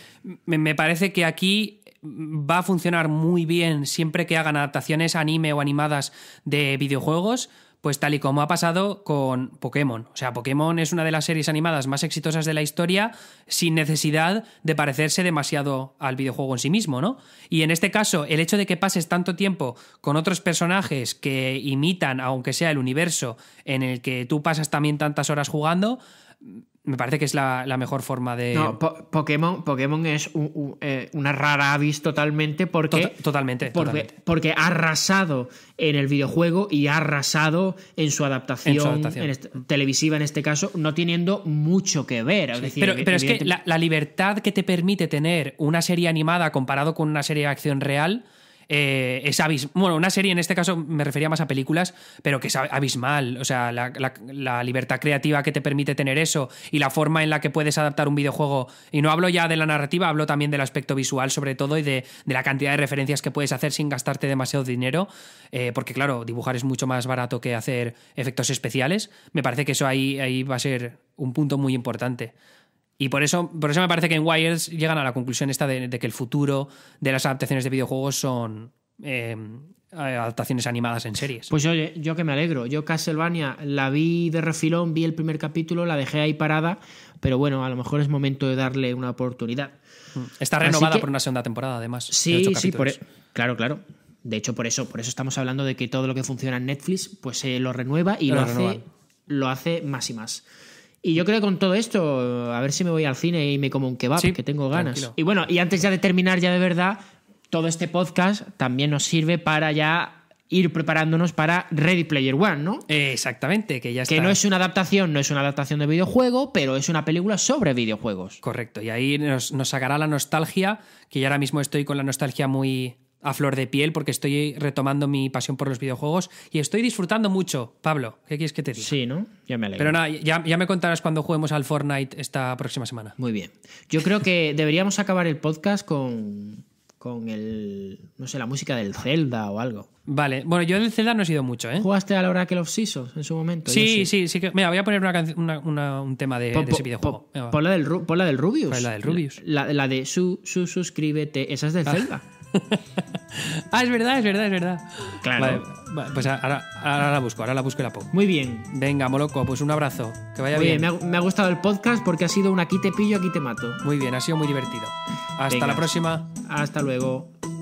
me parece que aquí va a funcionar muy bien siempre que hagan adaptaciones anime o animadas de videojuegos pues tal y como ha pasado con Pokémon. O sea, Pokémon es una de las series animadas más exitosas de la historia sin necesidad de parecerse demasiado al videojuego en sí mismo, ¿no? Y en este caso, el hecho de que pases tanto tiempo con otros personajes que imitan, aunque sea el universo en el que tú pasas también tantas horas jugando, me parece que es la, mejor forma de. No, Pokémon, Pokémon es eh, una rara avis tota-, totalmente porque. totalmente, porque ha arrasado en el videojuego y ha arrasado en su adaptación, televisiva en este caso, no teniendo mucho que ver. pero, es que la, libertad que te permite tener una serie animada comparado con una serie de acción real eh, es abismal. Bueno, una serie en este caso me refería más a películas, pero que es abismal. O sea, la, libertad creativa que te permite tener eso y la forma en la que puedes adaptar un videojuego. Y no hablo ya de la narrativa, hablo también del aspecto visual, sobre todo, y de, la cantidad de referencias que puedes hacer sin gastarte demasiado dinero. Eh, porque, claro, dibujar es mucho más barato que hacer efectos especiales. Me parece que eso ahí, ahí va a ser un punto muy importante. Y por eso, por eso me parece que en Wires llegan a la conclusión esta de, que el futuro de las adaptaciones de videojuegos son eh, adaptaciones animadas en series. Pues oye, yo que me alegro. Yo Castlevania la vi de refilón, vi el primer capítulo, la dejé ahí parada, pero bueno, a lo mejor es momento de darle una oportunidad. Mm. Está renovada por una segunda temporada, además. Sí, sí, e-, claro, claro. De hecho, por eso, por eso estamos hablando de que todo lo que funciona en Netflix, pues se eh, lo renueva y hace, lo hace más y más. Y yo creo que con todo esto, a ver si me voy al cine y me como un kebab, que tengo ganas. Y bueno, y antes ya de terminar ya de verdad, todo este podcast también nos sirve para ya ir preparándonos para Ready Player One, ¿no? Exactamente, que ya está. Que no es una adaptación, no es una adaptación de videojuego, pero es una película sobre videojuegos. Correcto, y ahí nos, nos sacará la nostalgia, que yo ahora mismo estoy con la nostalgia muy, a flor de piel porque estoy retomando mi pasión por los videojuegos y estoy disfrutando mucho, Pablo. ¿Qué quieres que te diga? Sí, ¿no? Ya me alegro. Pero nada, ya, me contarás cuando juguemos al Fortnite esta próxima semana. Muy bien. Yo creo que deberíamos acabar el podcast con, con el, no sé, la música del Zelda o algo. Vale, bueno, yo del Zelda no he sido mucho, ¿eh? ¿Jugaste hora que los Seasons en su momento? Sí, sí, sí, Mira, voy a poner una, una, un tema de, ese videojuego. por la del, por Rubius. la del Rubius. La, de su, suscríbete, esa es del ah. Zelda. ah, es verdad, es verdad, es verdad. Claro. pues ahora, la busco, ahora la busco y la pongo. Muy bien. Venga, Moloco, pues un abrazo. Que vaya bien. Me, ha, gustado el podcast porque ha sido un aquí te pillo, aquí te mato. Muy bien, ha sido muy divertido. Hasta la próxima. Hasta luego.